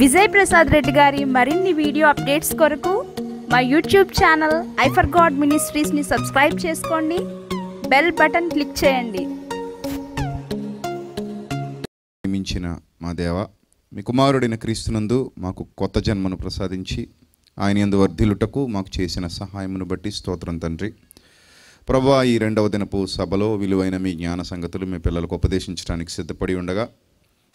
విజయ్ ప్రసాద్ రెడ్డి గారి మరిన్ని video updates కొరకు మా యూట్యూబ్ ఛానల్ ఐఫర్ గాడ్ మినిస్ట్రీస్ని సబ్స్క్రైబ్ చేసుకోండి బెల్ బటన్ క్లిక్ చేయండి ప్రేమించిన మా దేవ మీ కుమారుడిన క్రీస్తునందు మాకు కొత్త జన్మను ప్రసాదించి ఆయన ఎందు వర్ధిలుటకు మాకు చేసిన సహాయమును బట్టి స్తోత్రం తండ్రి ప్రభా ఈ రెండవ దినపు సభలో విలువైన మీ జ్ఞాన సంగతులు మీ పిల్లలకు ఉపదేశించడానికి సిద్ధపడి ఉండగా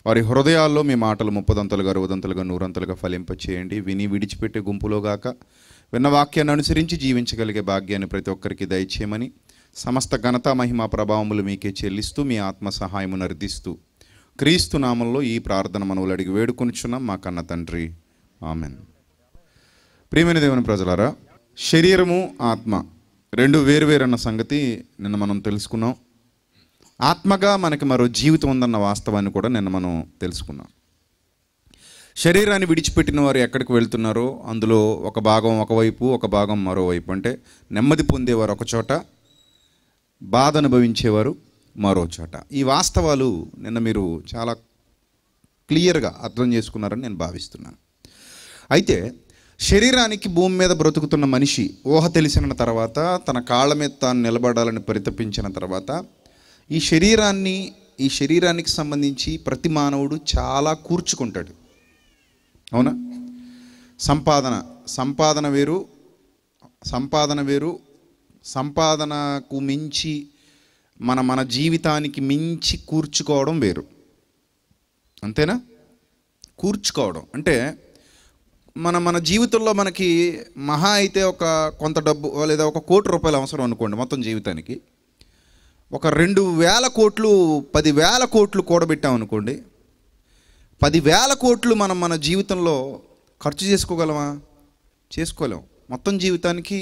వారి హృదయాల్లో మీ మాటలు ముప్పదంతలుగా అరవదంతలుగా నూరంతలుగా చేయండి విని విడిచిపెట్టే గుంపులోగాక విన్న వాక్యాన్ని అనుసరించి జీవించగలిగే భాగ్యాన్ని ప్రతి ఒక్కరికి దయచేయమని సమస్త ఘనత మహిమ ప్రభావములు మీకే చెల్లిస్తూ మీ ఆత్మ సహాయము నర్దిస్తూ క్రీస్తు నామంలో ఈ ప్రార్థన మనవులు అడిగి వేడుకొనిచున్నాం మా కన్న తండ్రి ఆమెన్ ప్రియమైన దేవుని ప్రజలారా శరీరము ఆత్మ రెండు వేరు వేరన్న సంగతి నిన్న మనం తెలుసుకున్నాం ఆత్మగా మనకి మరో జీవితం ఉందన్న వాస్తవాన్ని కూడా నిన్న మనం తెలుసుకున్నాం శరీరాన్ని విడిచిపెట్టిన వారు ఎక్కడికి వెళ్తున్నారో అందులో ఒక భాగం ఒకవైపు ఒక భాగం మరోవైపు అంటే నెమ్మది పొందేవారు ఒక చోట బాధ అనుభవించేవారు మరో చోట ఈ వాస్తవాలు నిన్న మీరు చాలా క్లియర్గా అర్థం చేసుకున్నారని నేను భావిస్తున్నాను అయితే శరీరానికి భూమి మీద బ్రతుకుతున్న మనిషి ఊహ తెలిసిన తర్వాత తన కాళ్ళ మీద తాను నిలబడాలని పరితపించిన తర్వాత ఈ శరీరాన్ని ఈ శరీరానికి సంబంధించి ప్రతి మానవుడు చాలా కూర్చుకుంటాడు అవునా సంపాదన సంపాదన వేరు సంపాదన వేరు సంపాదనకు మించి మన మన జీవితానికి మించి కూర్చుకోవడం వేరు అంతేనా కూర్చుకోవడం అంటే మన మన జీవితంలో మనకి మహా అయితే ఒక కొంత డబ్బు లేదా ఒక కోటి రూపాయలు అవసరం అనుకోండి మొత్తం జీవితానికి ఒక రెండు వేల కోట్లు పదివేల కోట్లు కూడబెట్టాం అనుకోండి పదివేల కోట్లు మనం మన జీవితంలో ఖర్చు చేసుకోగలమా చేసుకోలేం మొత్తం జీవితానికి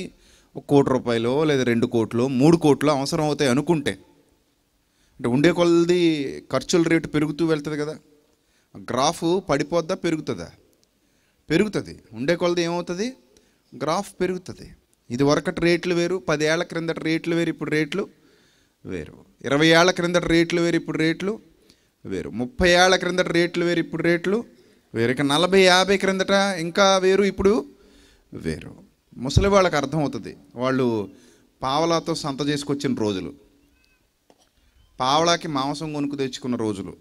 ఒక కోటి రూపాయలు లేదా రెండు కోట్లు మూడు కోట్లు అవసరం అవుతాయి అనుకుంటే అంటే ఉండే కొలది ఖర్చుల రేటు పెరుగుతూ వెళ్తుంది కదా గ్రాఫ్ పడిపోద్దా పెరుగుతుందా పెరుగుతుంది ఉండే కొలది ఏమవుతుంది గ్రాఫ్ పెరుగుతుంది ఇది వరకటి రేట్లు వేరు పదేళ్ల క్రిందట రేట్లు వేరు ఇప్పుడు రేట్లు వేరు ఇరవై ఏళ్ల క్రిందటి రేట్లు వేరు ఇప్పుడు రేట్లు వేరు ముప్పై ఏళ్ల క్రిందట రేట్లు వేరు ఇప్పుడు రేట్లు వేరు ఇక నలభై యాభై క్రిందట ఇంకా వేరు ఇప్పుడు వేరు ముసలి వాళ్ళకి అర్థమవుతుంది వాళ్ళు పావలాతో సంత చేసుకొచ్చిన రోజులు పావలాకి మాంసం కొనుక్కు తెచ్చుకున్న రోజులు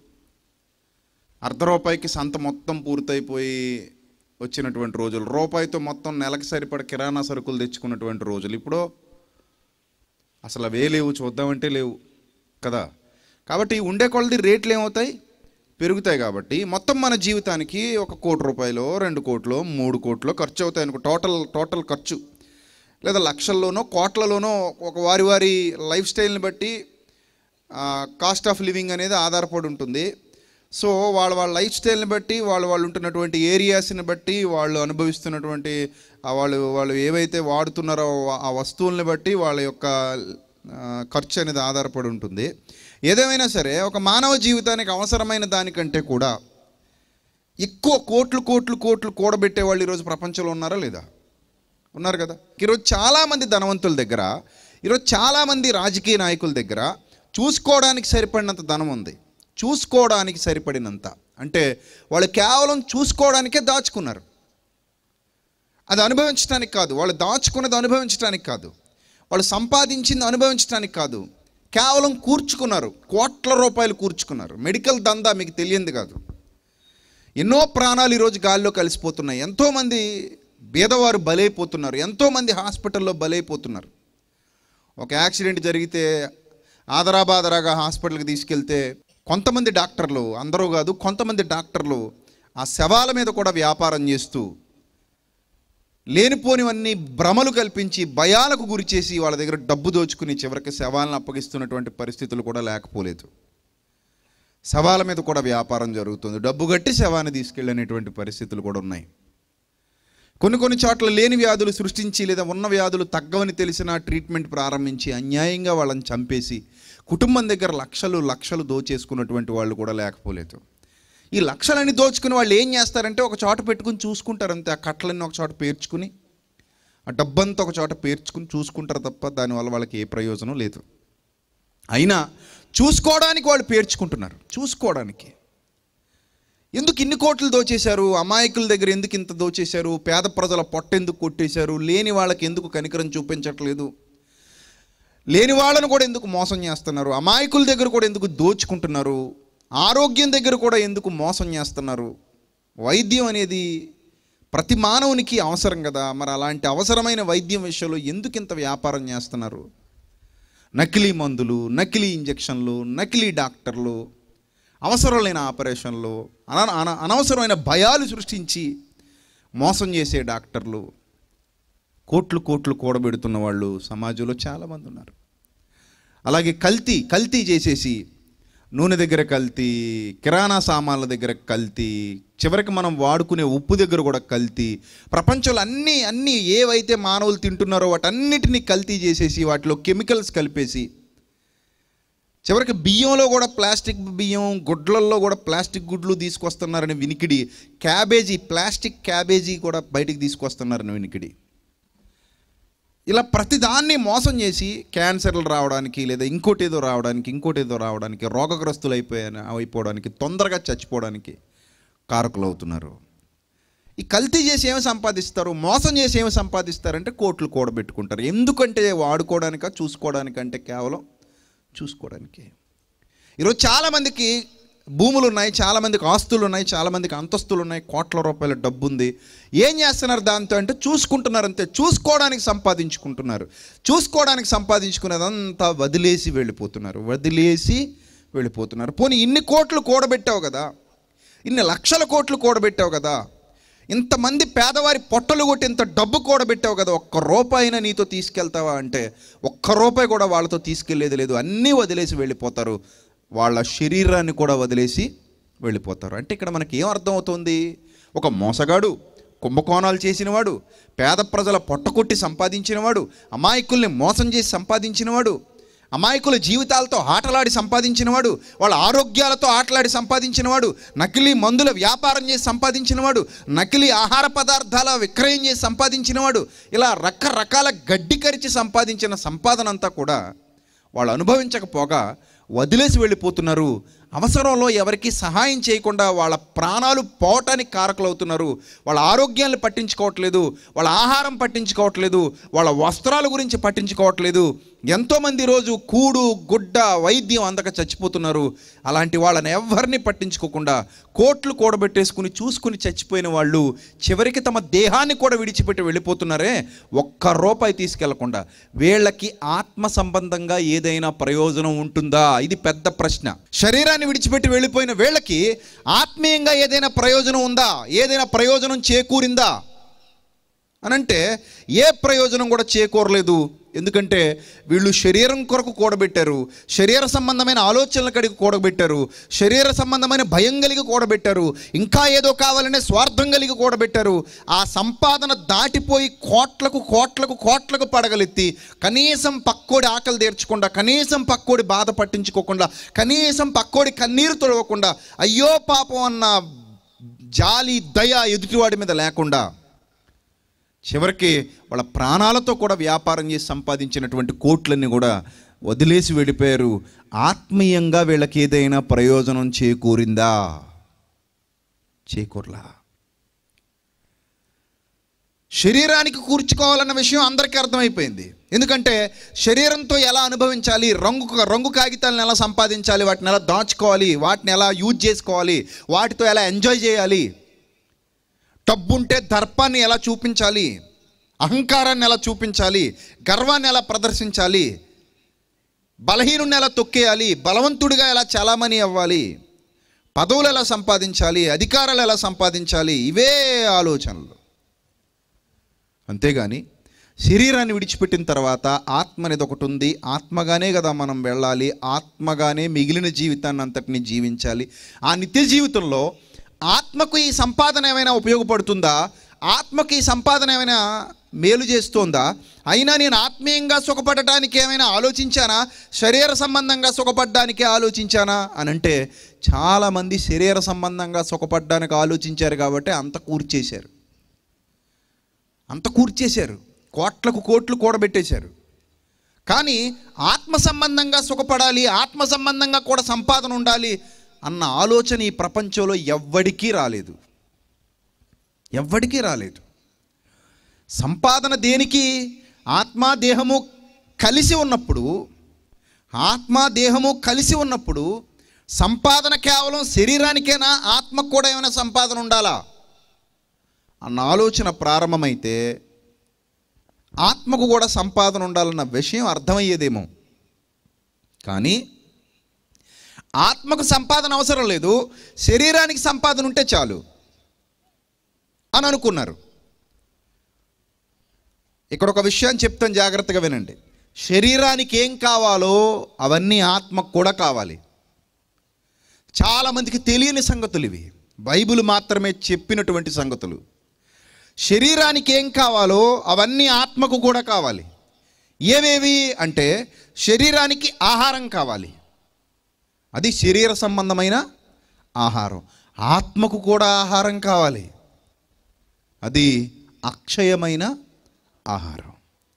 అర్ధ రూపాయికి సంత మొత్తం పూర్తయిపోయి వచ్చినటువంటి రోజులు రూపాయితో మొత్తం నెలకు సరిపడ కిరాణా సరుకులు తెచ్చుకున్నటువంటి రోజులు ఇప్పుడు అసలు అవే లేవు చూద్దామంటే లేవు కదా కాబట్టి ఉండే కొలది రేట్లు ఏమవుతాయి పెరుగుతాయి కాబట్టి మొత్తం మన జీవితానికి ఒక కోటి రూపాయలు రెండు కోట్లు మూడు కోట్లు ఖర్చు అవుతాయి అనుకో టోటల్ టోటల్ ఖర్చు లేదా లక్షల్లోనో కోట్లలోనో ఒక వారి వారి లైఫ్ స్టైల్ని బట్టి కాస్ట్ ఆఫ్ లివింగ్ అనేది ఆధారపడి ఉంటుంది సో వాళ్ళ వాళ్ళ లైఫ్ స్టైల్ని బట్టి వాళ్ళు వాళ్ళు ఉంటున్నటువంటి ఏరియాస్ని బట్టి వాళ్ళు అనుభవిస్తున్నటువంటి వాళ్ళు వాళ్ళు ఏవైతే వాడుతున్నారో ఆ వస్తువుల్ని బట్టి వాళ్ళ యొక్క ఖర్చు అనేది ఆధారపడి ఉంటుంది ఏదేమైనా సరే ఒక మానవ జీవితానికి అవసరమైన దానికంటే కూడా ఎక్కువ కోట్లు కోట్లు కోట్లు కూడబెట్టే వాళ్ళు ఈరోజు ప్రపంచంలో ఉన్నారా లేదా ఉన్నారు కదా ఈరోజు చాలామంది ధనవంతుల దగ్గర ఈరోజు చాలామంది రాజకీయ నాయకుల దగ్గర చూసుకోవడానికి సరిపడినంత ధనం ఉంది చూసుకోవడానికి సరిపడినంత అంటే వాళ్ళు కేవలం చూసుకోవడానికే దాచుకున్నారు అది అనుభవించడానికి కాదు వాళ్ళు దాచుకున్నది అనుభవించడానికి కాదు వాళ్ళు సంపాదించింది అనుభవించడానికి కాదు కేవలం కూర్చుకున్నారు కోట్ల రూపాయలు కూర్చుకున్నారు మెడికల్ దందా మీకు తెలియంది కాదు ఎన్నో ప్రాణాలు ఈరోజు గాల్లో కలిసిపోతున్నాయి ఎంతోమంది బీదవారు బలైపోతున్నారు ఎంతోమంది హాస్పిటల్లో బలైపోతున్నారు ఒక యాక్సిడెంట్ జరిగితే ఆదరాబాదరాగా హాస్పిటల్కి తీసుకెళ్తే కొంతమంది డాక్టర్లు అందరూ కాదు కొంతమంది డాక్టర్లు ఆ శవాల మీద కూడా వ్యాపారం చేస్తూ లేనిపోనివన్నీ భ్రమలు కల్పించి భయాలకు గురి చేసి వాళ్ళ దగ్గర డబ్బు దోచుకుని చివరికి శవాలను అప్పగిస్తున్నటువంటి పరిస్థితులు కూడా లేకపోలేదు శవాల మీద కూడా వ్యాపారం జరుగుతుంది డబ్బు కట్టి శవాన్ని తీసుకెళ్ళనేటువంటి పరిస్థితులు కూడా ఉన్నాయి కొన్ని కొన్ని చోట్ల లేని వ్యాధులు సృష్టించి లేదా ఉన్న వ్యాధులు తగ్గవని తెలిసిన ట్రీట్మెంట్ ప్రారంభించి అన్యాయంగా వాళ్ళని చంపేసి కుటుంబం దగ్గర లక్షలు లక్షలు దోచేసుకున్నటువంటి వాళ్ళు కూడా లేకపోలేదు ఈ లక్షలన్నీ దోచుకుని వాళ్ళు ఏం చేస్తారంటే ఒక చోట పెట్టుకుని చూసుకుంటారు అంతే ఆ కట్టలన్నీ ఒక చోట పేర్చుకుని ఆ డబ్బంతా ఒక చోట పేర్చుకుని చూసుకుంటారు తప్ప దానివల్ల వాళ్ళకి ఏ ప్రయోజనం లేదు అయినా చూసుకోవడానికి వాళ్ళు పేర్చుకుంటున్నారు చూసుకోవడానికి ఎందుకు ఇన్ని కోట్లు దోచేశారు అమాయకుల దగ్గర ఎందుకు ఇంత దోచేశారు పేద ప్రజల పొట్ట ఎందుకు కొట్టేశారు లేని వాళ్ళకి ఎందుకు కనికరం చూపించట్లేదు లేని వాళ్ళను కూడా ఎందుకు మోసం చేస్తున్నారు అమాయకుల దగ్గర కూడా ఎందుకు దోచుకుంటున్నారు ఆరోగ్యం దగ్గర కూడా ఎందుకు మోసం చేస్తున్నారు వైద్యం అనేది ప్రతి మానవునికి అవసరం కదా మరి అలాంటి అవసరమైన వైద్యం విషయంలో ఎందుకు ఇంత వ్యాపారం చేస్తున్నారు నకిలీ మందులు నకిలీ ఇంజక్షన్లు నకిలీ డాక్టర్లు అవసరం లేని ఆపరేషన్లు అన అనవసరమైన భయాలు సృష్టించి మోసం చేసే డాక్టర్లు కోట్లు కోట్లు కూడబెడుతున్న వాళ్ళు సమాజంలో చాలామంది ఉన్నారు అలాగే కల్తీ కల్తీ చేసేసి నూనె దగ్గర కల్తీ కిరాణా సామాన్ల దగ్గర కల్తీ చివరికి మనం వాడుకునే ఉప్పు దగ్గర కూడా కల్తీ ప్రపంచంలో అన్నీ అన్నీ ఏవైతే మానవులు తింటున్నారో వాటన్నిటినీ కల్తీ చేసేసి వాటిలో కెమికల్స్ కలిపేసి చివరికి బియ్యంలో కూడా ప్లాస్టిక్ బియ్యం గుడ్లల్లో కూడా ప్లాస్టిక్ గుడ్లు తీసుకొస్తున్నారని వినికిడి క్యాబేజీ ప్లాస్టిక్ క్యాబేజీ కూడా బయటికి తీసుకొస్తున్నారని వినికిడి ఇలా ప్రతిదాన్ని మోసం చేసి క్యాన్సర్లు రావడానికి లేదా ఇంకోటి ఏదో రావడానికి ఇంకోటి ఏదో రావడానికి రోగగ్రస్తులు అయిపోయా అయిపోవడానికి తొందరగా చచ్చిపోవడానికి కారకులు అవుతున్నారు ఈ కల్తీ చేసి ఏమి సంపాదిస్తారు మోసం చేసి ఏమి సంపాదిస్తారంటే కోట్లు కూడబెట్టుకుంటారు ఎందుకంటే వాడుకోవడానిక చూసుకోవడానికంటే కేవలం చూసుకోవడానికి ఈరోజు చాలామందికి భూములు ఉన్నాయి చాలామందికి ఆస్తులు ఉన్నాయి చాలామందికి అంతస్తులు ఉన్నాయి కోట్ల రూపాయల డబ్బు ఉంది ఏం చేస్తున్నారు దాంతో అంటే చూసుకుంటున్నారు అంతే చూసుకోవడానికి సంపాదించుకుంటున్నారు చూసుకోవడానికి సంపాదించుకునేదంతా వదిలేసి వెళ్ళిపోతున్నారు వదిలేసి వెళ్ళిపోతున్నారు పోనీ ఇన్ని కోట్లు కూడబెట్టావు కదా ఇన్ని లక్షల కోట్లు కూడబెట్టావు కదా ఇంతమంది పేదవారి పొట్టలు కొట్టి ఇంత డబ్బు కూడబెట్టావు కదా ఒక్క అయినా నీతో తీసుకెళ్తావా అంటే ఒక్క రూపాయి కూడా వాళ్ళతో తీసుకెళ్లేదు లేదు అన్నీ వదిలేసి వెళ్ళిపోతారు వాళ్ళ శరీరాన్ని కూడా వదిలేసి వెళ్ళిపోతారు అంటే ఇక్కడ మనకి ఏం అర్థమవుతుంది ఒక మోసగాడు కుంభకోణాలు చేసినవాడు పేద ప్రజల పొట్టకొట్టి సంపాదించినవాడు అమాయకుల్ని మోసం చేసి సంపాదించినవాడు అమాయకుల జీవితాలతో ఆటలాడి సంపాదించినవాడు వాళ్ళ ఆరోగ్యాలతో ఆటలాడి సంపాదించినవాడు నకిలీ మందుల వ్యాపారం చేసి సంపాదించినవాడు నకిలీ ఆహార పదార్థాల విక్రయం చేసి సంపాదించినవాడు ఇలా రకరకాల గడ్డి కరిచి సంపాదించిన సంపాదన అంతా కూడా వాళ్ళు అనుభవించకపోగా వదిలేసి వెళ్ళిపోతున్నారు అవసరంలో ఎవరికి సహాయం చేయకుండా వాళ్ళ ప్రాణాలు పోవటానికి కారకులు అవుతున్నారు వాళ్ళ ఆరోగ్యాన్ని పట్టించుకోవట్లేదు వాళ్ళ ఆహారం పట్టించుకోవట్లేదు వాళ్ళ వస్త్రాల గురించి పట్టించుకోవట్లేదు ఎంతోమంది రోజు కూడు గుడ్డ వైద్యం అందక చచ్చిపోతున్నారు అలాంటి వాళ్ళని ఎవరిని పట్టించుకోకుండా కోట్లు కూడబెట్టేసుకుని చూసుకుని చచ్చిపోయిన వాళ్ళు చివరికి తమ దేహాన్ని కూడా విడిచిపెట్టి వెళ్ళిపోతున్నారే ఒక్క రూపాయి తీసుకెళ్లకుండా వీళ్ళకి ఆత్మ సంబంధంగా ఏదైనా ప్రయోజనం ఉంటుందా ఇది పెద్ద ప్రశ్న శరీరాన్ని సంఘాన్ని విడిచిపెట్టి వెళ్ళిపోయిన వీళ్ళకి ఆత్మీయంగా ఏదైనా ప్రయోజనం ఉందా ఏదైనా ప్రయోజనం చేకూరిందా అనంటే ఏ ప్రయోజనం కూడా చేకూరలేదు ఎందుకంటే వీళ్ళు శరీరం కొరకు కూడబెట్టారు శరీర సంబంధమైన ఆలోచనల కడిగి కూడబెట్టారు శరీర సంబంధమైన భయం కలిగి కూడబెట్టారు ఇంకా ఏదో కావాలనే స్వార్థం కలిగి కూడబెట్టారు ఆ సంపాదన దాటిపోయి కోట్లకు కోట్లకు కోట్లకు పడగలెత్తి కనీసం పక్కోడి ఆకలి తీర్చకుండా కనీసం పక్కోడి బాధ పట్టించుకోకుండా కనీసం పక్కోడి కన్నీరు తొడవకుండా అయ్యో పాపం అన్న జాలి దయ ఎదుటివాడి మీద లేకుండా చివరికి వాళ్ళ ప్రాణాలతో కూడా వ్యాపారం చేసి సంపాదించినటువంటి కోట్లన్నీ కూడా వదిలేసి వెళ్ళిపోయారు ఆత్మీయంగా వీళ్ళకి ఏదైనా ప్రయోజనం చేకూరిందా చేకూరలా శరీరానికి కూర్చుకోవాలన్న విషయం అందరికీ అర్థమైపోయింది ఎందుకంటే శరీరంతో ఎలా అనుభవించాలి రంగు రంగు కాగితాలను ఎలా సంపాదించాలి వాటిని ఎలా దాచుకోవాలి వాటిని ఎలా యూజ్ చేసుకోవాలి వాటితో ఎలా ఎంజాయ్ చేయాలి డబ్బుంటే దర్పాన్ని ఎలా చూపించాలి అహంకారాన్ని ఎలా చూపించాలి గర్వాన్ని ఎలా ప్రదర్శించాలి బలహీనుని ఎలా తొక్కేయాలి బలవంతుడిగా ఎలా చలామణి అవ్వాలి పదవులు ఎలా సంపాదించాలి అధికారాలు ఎలా సంపాదించాలి ఇవే ఆలోచనలు అంతేగాని శరీరాన్ని విడిచిపెట్టిన తర్వాత ఆత్మ అనేది ఒకటి ఉంది ఆత్మగానే కదా మనం వెళ్ళాలి ఆత్మగానే మిగిలిన జీవితాన్ని అంతటిని జీవించాలి ఆ నిత్య జీవితంలో ఆత్మకు ఈ సంపాదన ఏమైనా ఉపయోగపడుతుందా ఆత్మకి సంపాదన ఏమైనా మేలు చేస్తోందా అయినా నేను ఆత్మీయంగా సుఖపడటానికి ఏమైనా ఆలోచించానా శరీర సంబంధంగా సుఖపడడానికే ఆలోచించానా అని అంటే చాలామంది శరీర సంబంధంగా సుఖపడడానికి ఆలోచించారు కాబట్టి అంత కూర్చేశారు అంత కూర్చేశారు కోట్లకు కోట్లు కూడబెట్టేశారు కానీ ఆత్మ సంబంధంగా సుఖపడాలి ఆత్మ సంబంధంగా కూడా సంపాదన ఉండాలి అన్న ఆలోచన ఈ ప్రపంచంలో ఎవ్వడికీ రాలేదు ఎవ్వడికీ రాలేదు సంపాదన దేనికి ఆత్మ దేహము కలిసి ఉన్నప్పుడు ఆత్మ దేహము కలిసి ఉన్నప్పుడు సంపాదన కేవలం శరీరానికేనా ఆత్మకు కూడా ఏమైనా సంపాదన ఉండాలా అన్న ఆలోచన ప్రారంభమైతే ఆత్మకు కూడా సంపాదన ఉండాలన్న విషయం అర్థమయ్యేదేమో కానీ ఆత్మకు సంపాదన అవసరం లేదు శరీరానికి సంపాదన ఉంటే చాలు అని అనుకున్నారు ఇక్కడ ఒక విషయాన్ని చెప్తాను జాగ్రత్తగా వినండి శరీరానికి ఏం కావాలో అవన్నీ ఆత్మకు కూడా కావాలి చాలామందికి తెలియని సంగతులు ఇవి బైబిల్ మాత్రమే చెప్పినటువంటి సంగతులు శరీరానికి ఏం కావాలో అవన్నీ ఆత్మకు కూడా కావాలి ఏవేవి అంటే శరీరానికి ఆహారం కావాలి అది శరీర సంబంధమైన ఆహారం ఆత్మకు కూడా ఆహారం కావాలి అది అక్షయమైన ఆహారం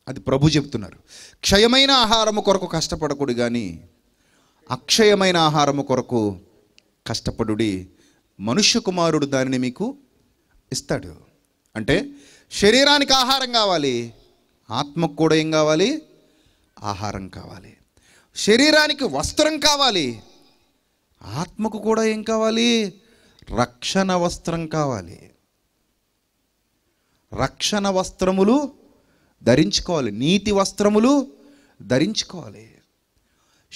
అది ప్రభు చెప్తున్నారు క్షయమైన ఆహారము కొరకు కష్టపడకుడు కానీ అక్షయమైన ఆహారము కొరకు కష్టపడుడి మనుష్య కుమారుడు దానిని మీకు ఇస్తాడు అంటే శరీరానికి ఆహారం కావాలి ఆత్మకు కూడా ఏం కావాలి ఆహారం కావాలి శరీరానికి వస్త్రం కావాలి ఆత్మకు కూడా ఏం కావాలి రక్షణ వస్త్రం కావాలి రక్షణ వస్త్రములు ధరించుకోవాలి నీతి వస్త్రములు ధరించుకోవాలి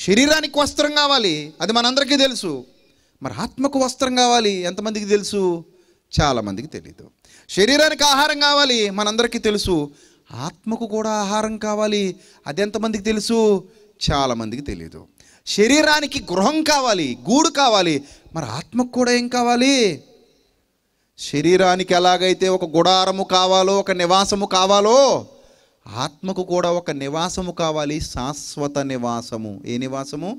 శరీరానికి వస్త్రం కావాలి అది మనందరికీ తెలుసు మరి ఆత్మకు వస్త్రం కావాలి ఎంతమందికి తెలుసు చాలామందికి తెలీదు శరీరానికి ఆహారం కావాలి మనందరికీ తెలుసు ఆత్మకు కూడా ఆహారం కావాలి అది ఎంతమందికి తెలుసు చాలామందికి తెలీదు శరీరానికి గృహం కావాలి గూడు కావాలి మరి ఆత్మకు కూడా ఏం కావాలి శరీరానికి ఎలాగైతే ఒక గుడారము కావాలో ఒక నివాసము కావాలో ఆత్మకు కూడా ఒక నివాసము కావాలి శాశ్వత నివాసము ఏ నివాసము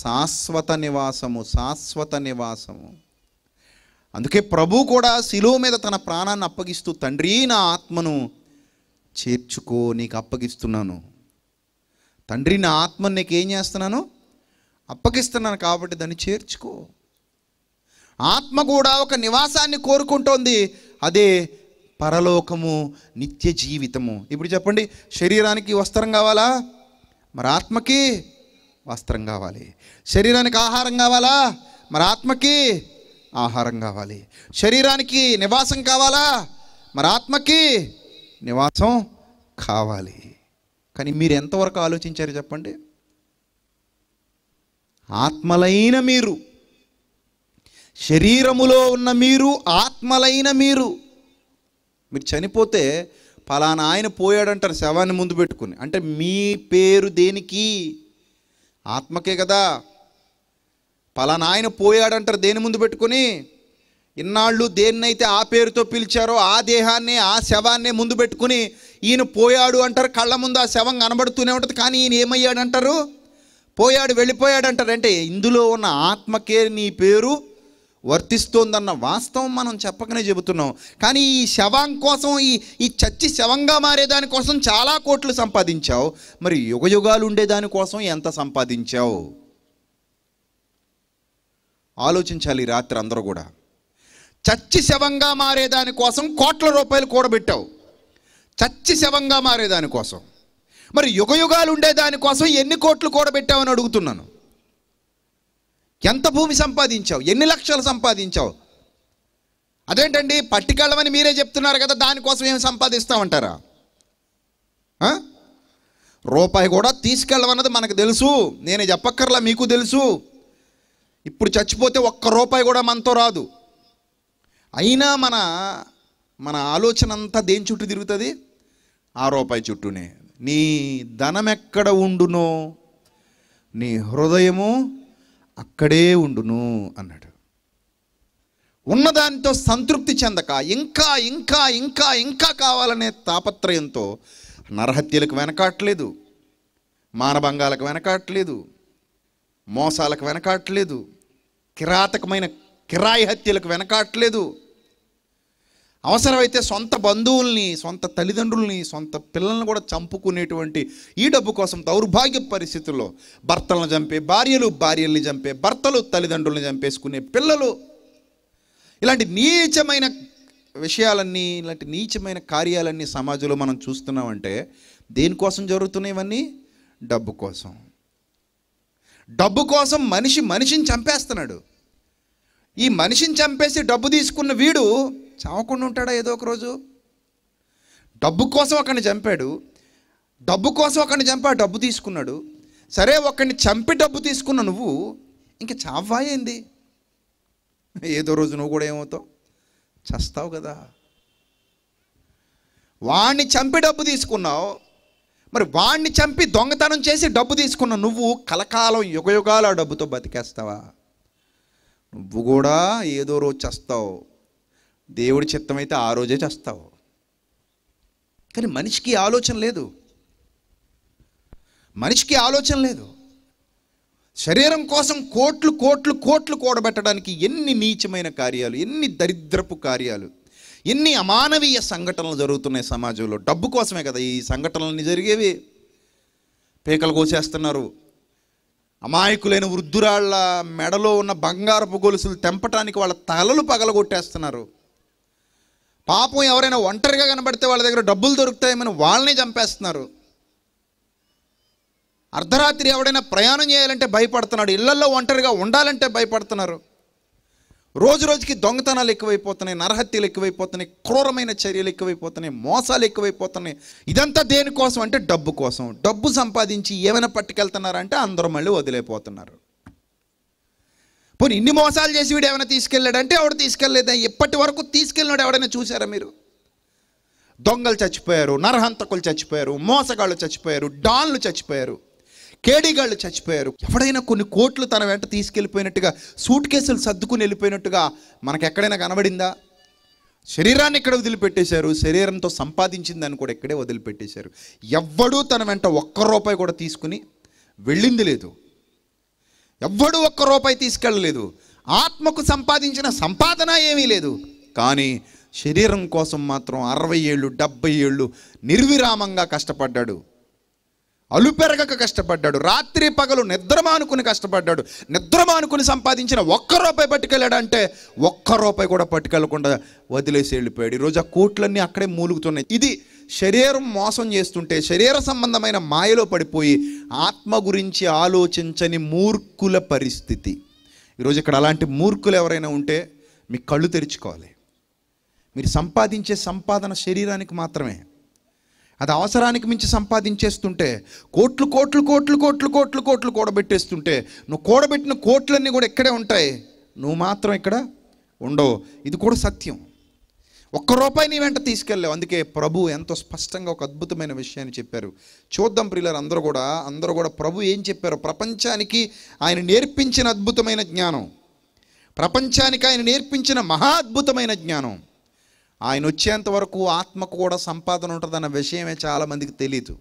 శాశ్వత నివాసము శాశ్వత నివాసము అందుకే ప్రభు కూడా శిలువ మీద తన ప్రాణాన్ని అప్పగిస్తూ తండ్రి నా ఆత్మను చేర్చుకో నీకు అప్పగిస్తున్నాను తండ్రి నా ఆత్మ నీకు ఏం చేస్తున్నాను అప్పగిస్తున్నాను కాబట్టి దాన్ని చేర్చుకో ఆత్మ కూడా ఒక నివాసాన్ని కోరుకుంటోంది అదే పరలోకము నిత్య జీవితము ఇప్పుడు చెప్పండి శరీరానికి వస్త్రం కావాలా మరి ఆత్మకి వస్త్రం కావాలి శరీరానికి ఆహారం కావాలా మరి ఆత్మకి ఆహారం కావాలి శరీరానికి నివాసం కావాలా మరి ఆత్మకి నివాసం కావాలి కానీ మీరు ఎంతవరకు ఆలోచించారు చెప్పండి ఆత్మలైన మీరు శరీరములో ఉన్న మీరు ఆత్మలైన మీరు మీరు చనిపోతే ఫలానా ఆయన పోయాడంటారు శవాన్ని ముందు పెట్టుకుని అంటే మీ పేరు దేనికి ఆత్మకే కదా ఫలానా ఆయన పోయాడంటారు దేని ముందు పెట్టుకొని ఇన్నాళ్ళు దేన్నైతే ఆ పేరుతో పిలిచారో ఆ దేహాన్ని ఆ శవాన్నే ముందు పెట్టుకుని ఈయన పోయాడు అంటారు కళ్ళ ముందు ఆ శవం కనబడుతూనే ఉంటుంది కానీ ఈయన ఏమయ్యాడు అంటారు పోయాడు వెళ్ళిపోయాడు అంటారు అంటే ఇందులో ఉన్న ఆత్మకే నీ పేరు వర్తిస్తోందన్న వాస్తవం మనం చెప్పకనే చెబుతున్నాం కానీ ఈ శవం కోసం ఈ ఈ చచ్చి శవంగా మారేదానికోసం చాలా కోట్లు సంపాదించావు మరి యుగ యుగాలు ఉండేదానికోసం ఎంత సంపాదించావు ఆలోచించాలి రాత్రి అందరూ కూడా చచ్చి శవంగా మారేదాని కోసం కోట్ల రూపాయలు కూడబెట్టావు చచ్చి శవంగా మారేదాని కోసం మరి యుగ యుగాలు ఉండేదాని కోసం ఎన్ని కోట్లు కూడబెట్టావని అడుగుతున్నాను ఎంత భూమి సంపాదించావు ఎన్ని లక్షలు సంపాదించావు అదేంటండి పట్టికెళ్ళమని మీరే చెప్తున్నారు కదా దానికోసం ఏం సంపాదిస్తామంటారా రూపాయి కూడా తీసుకెళ్ళమన్నది మనకు తెలుసు నేను చెప్పక్కర్లా మీకు తెలుసు ఇప్పుడు చచ్చిపోతే ఒక్క రూపాయి కూడా మనతో రాదు అయినా మన మన ఆలోచన అంతా దేని చుట్టూ తిరుగుతుంది ఆ రూపాయి చుట్టూనే నీ ధనం ఎక్కడ ఉండునో నీ హృదయము అక్కడే ఉండును అన్నాడు ఉన్నదానితో సంతృప్తి చెందక ఇంకా ఇంకా ఇంకా ఇంకా కావాలనే తాపత్రయంతో నరహత్యలకు వెనకాట్లేదు మానభంగాలకు వెనకాట్లేదు మోసాలకు వెనకాట్లేదు కిరాతకమైన కిరాయి హత్యలకు వెనకాట్లేదు అవసరమైతే సొంత బంధువుల్ని సొంత తల్లిదండ్రుల్ని సొంత పిల్లల్ని కూడా చంపుకునేటువంటి ఈ డబ్బు కోసం దౌర్భాగ్య పరిస్థితుల్లో భర్తలను చంపే భార్యలు భార్యల్ని చంపే భర్తలు తల్లిదండ్రులను చంపేసుకునే పిల్లలు ఇలాంటి నీచమైన విషయాలన్నీ ఇలాంటి నీచమైన కార్యాలన్నీ సమాజంలో మనం చూస్తున్నామంటే దేనికోసం జరుగుతున్నాయి ఇవన్నీ డబ్బు కోసం డబ్బు కోసం మనిషి మనిషిని చంపేస్తున్నాడు ఈ మనిషిని చంపేసి డబ్బు తీసుకున్న వీడు చావకుండా ఉంటాడా ఏదో ఒక రోజు డబ్బు కోసం ఒకరిని చంపాడు డబ్బు కోసం ఒకరిని చంపా డబ్బు తీసుకున్నాడు సరే ఒకరిని చంపి డబ్బు తీసుకున్న నువ్వు ఇంక చావా ఏదో రోజు నువ్వు కూడా ఏమవుతావు చస్తావు కదా వాణ్ణి చంపి డబ్బు తీసుకున్నావు మరి వాణ్ణి చంపి దొంగతనం చేసి డబ్బు తీసుకున్న నువ్వు కలకాలం యుగయుగాల డబ్బుతో బతికేస్తావా నువ్వు కూడా ఏదో రోజు చేస్తావు దేవుడి చిత్తమైతే ఆ రోజే చేస్తావు కానీ మనిషికి ఆలోచన లేదు మనిషికి ఆలోచన లేదు శరీరం కోసం కోట్లు కోట్లు కోట్లు కూడబెట్టడానికి ఎన్ని నీచమైన కార్యాలు ఎన్ని దరిద్రపు కార్యాలు ఎన్ని అమానవీయ సంఘటనలు జరుగుతున్నాయి సమాజంలో డబ్బు కోసమే కదా ఈ సంఘటనలన్నీ జరిగేవి పీకలు కోసేస్తున్నారు అమాయకులైన వృద్ధురాళ్ళ మెడలో ఉన్న బంగారపు గొలుసులు తెంపటానికి వాళ్ళ తలలు పగలగొట్టేస్తున్నారు పాపం ఎవరైనా ఒంటరిగా కనబడితే వాళ్ళ దగ్గర డబ్బులు దొరుకుతాయేమని వాళ్ళని చంపేస్తున్నారు అర్ధరాత్రి ఎవడైనా ప్రయాణం చేయాలంటే భయపడుతున్నాడు ఇళ్లలో ఒంటరిగా ఉండాలంటే భయపడుతున్నారు రోజు రోజుకి దొంగతనాలు ఎక్కువైపోతున్నాయి నరహత్యలు ఎక్కువైపోతున్నాయి క్రూరమైన చర్యలు ఎక్కువైపోతున్నాయి మోసాలు ఎక్కువైపోతున్నాయి ఇదంతా దేనికోసం అంటే డబ్బు కోసం డబ్బు సంపాదించి ఏమైనా పట్టుకెళ్తున్నారంటే అందరూ మళ్ళీ వదిలేపోతున్నారు పోనీ ఇన్ని మోసాలు చేసి వీడు ఏమైనా తీసుకెళ్ళాడంటే ఎవడు తీసుకెళ్ళలేదా ఇప్పటి వరకు తీసుకెళ్ళినాడు ఎవడైనా చూసారా మీరు దొంగలు చచ్చిపోయారు నరహంతకులు చచ్చిపోయారు మోసగాళ్ళు చచ్చిపోయారు డాన్లు చచ్చిపోయారు కేడీగాళ్ళు చచ్చిపోయారు ఎవడైనా కొన్ని కోట్లు తన వెంట తీసుకెళ్ళిపోయినట్టుగా సూట్ కేసులు సర్దుకుని వెళ్ళిపోయినట్టుగా మనకు ఎక్కడైనా కనబడిందా శరీరాన్ని ఇక్కడ వదిలిపెట్టేశారు శరీరంతో సంపాదించిన అని కూడా ఇక్కడే వదిలిపెట్టేశారు ఎవ్వడూ తన వెంట ఒక్క రూపాయి కూడా తీసుకుని వెళ్ళింది లేదు ఎవ్వడూ ఒక్క రూపాయి తీసుకెళ్ళలేదు ఆత్మకు సంపాదించిన సంపాదన ఏమీ లేదు కానీ శరీరం కోసం మాత్రం అరవై ఏళ్ళు డెబ్బై ఏళ్ళు నిర్విరామంగా కష్టపడ్డాడు అలుపెరగక కష్టపడ్డాడు రాత్రి పగలు నిద్రమానుకుని కష్టపడ్డాడు నిద్రమానుకుని సంపాదించిన ఒక్క రూపాయి పట్టుకెళ్ళాడు అంటే ఒక్క రూపాయి కూడా పట్టుకెళ్లకుండా వదిలేసి వెళ్ళిపోయాడు ఈరోజు ఆ కోట్లన్నీ అక్కడే మూలుగుతున్నాయి ఇది శరీరం మోసం చేస్తుంటే శరీర సంబంధమైన మాయలో పడిపోయి ఆత్మ గురించి ఆలోచించని మూర్ఖుల పరిస్థితి ఈరోజు ఇక్కడ అలాంటి మూర్ఖులు ఎవరైనా ఉంటే మీ కళ్ళు తెరుచుకోవాలి మీరు సంపాదించే సంపాదన శరీరానికి మాత్రమే అది అవసరానికి మించి సంపాదించేస్తుంటే కోట్లు కోట్లు కోట్లు కోట్లు కోట్లు కోట్లు కూడబెట్టేస్తుంటే నువ్వు కూడబెట్టిన కోట్లన్నీ కూడా ఇక్కడే ఉంటాయి నువ్వు మాత్రం ఇక్కడ ఉండవు ఇది కూడా సత్యం ఒక్క రూపాయి నీ వెంట తీసుకెళ్ళావు అందుకే ప్రభు ఎంతో స్పష్టంగా ఒక అద్భుతమైన విషయాన్ని చెప్పారు చూద్దాం ప్రియులర్ అందరూ కూడా అందరూ కూడా ప్రభు ఏం చెప్పారు ప్రపంచానికి ఆయన నేర్పించిన అద్భుతమైన జ్ఞానం ప్రపంచానికి ఆయన నేర్పించిన మహా అద్భుతమైన జ్ఞానం ఆయన వచ్చేంత వరకు ఆత్మకు కూడా సంపాదన ఉంటుందన్న విషయమే చాలామందికి తెలీదు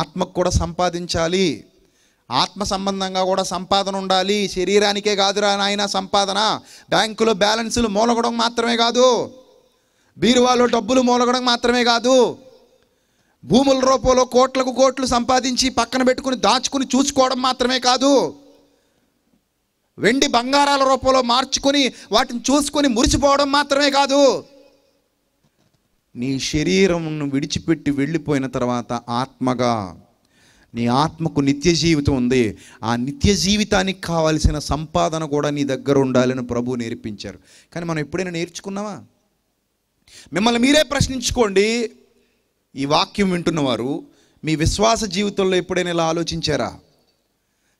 ఆత్మకు కూడా సంపాదించాలి ఆత్మ సంబంధంగా కూడా సంపాదన ఉండాలి శరీరానికే కాదురా నాయన సంపాదన బ్యాంకులో బ్యాలెన్సులు మూలగడం మాత్రమే కాదు బీరువాలో డబ్బులు మూలగడం మాత్రమే కాదు భూముల రూపంలో కోట్లకు కోట్లు సంపాదించి పక్కన పెట్టుకుని దాచుకుని చూసుకోవడం మాత్రమే కాదు వెండి బంగారాల రూపంలో మార్చుకొని వాటిని చూసుకొని మురిసిపోవడం మాత్రమే కాదు నీ శరీరంను విడిచిపెట్టి వెళ్ళిపోయిన తర్వాత ఆత్మగా నీ ఆత్మకు నిత్య జీవితం ఉంది ఆ నిత్య జీవితానికి కావాల్సిన సంపాదన కూడా నీ దగ్గర ఉండాలని ప్రభు నేర్పించారు కానీ మనం ఎప్పుడైనా నేర్చుకున్నావా మిమ్మల్ని మీరే ప్రశ్నించుకోండి ఈ వాక్యం వింటున్నవారు మీ విశ్వాస జీవితంలో ఎప్పుడైనా ఇలా ఆలోచించారా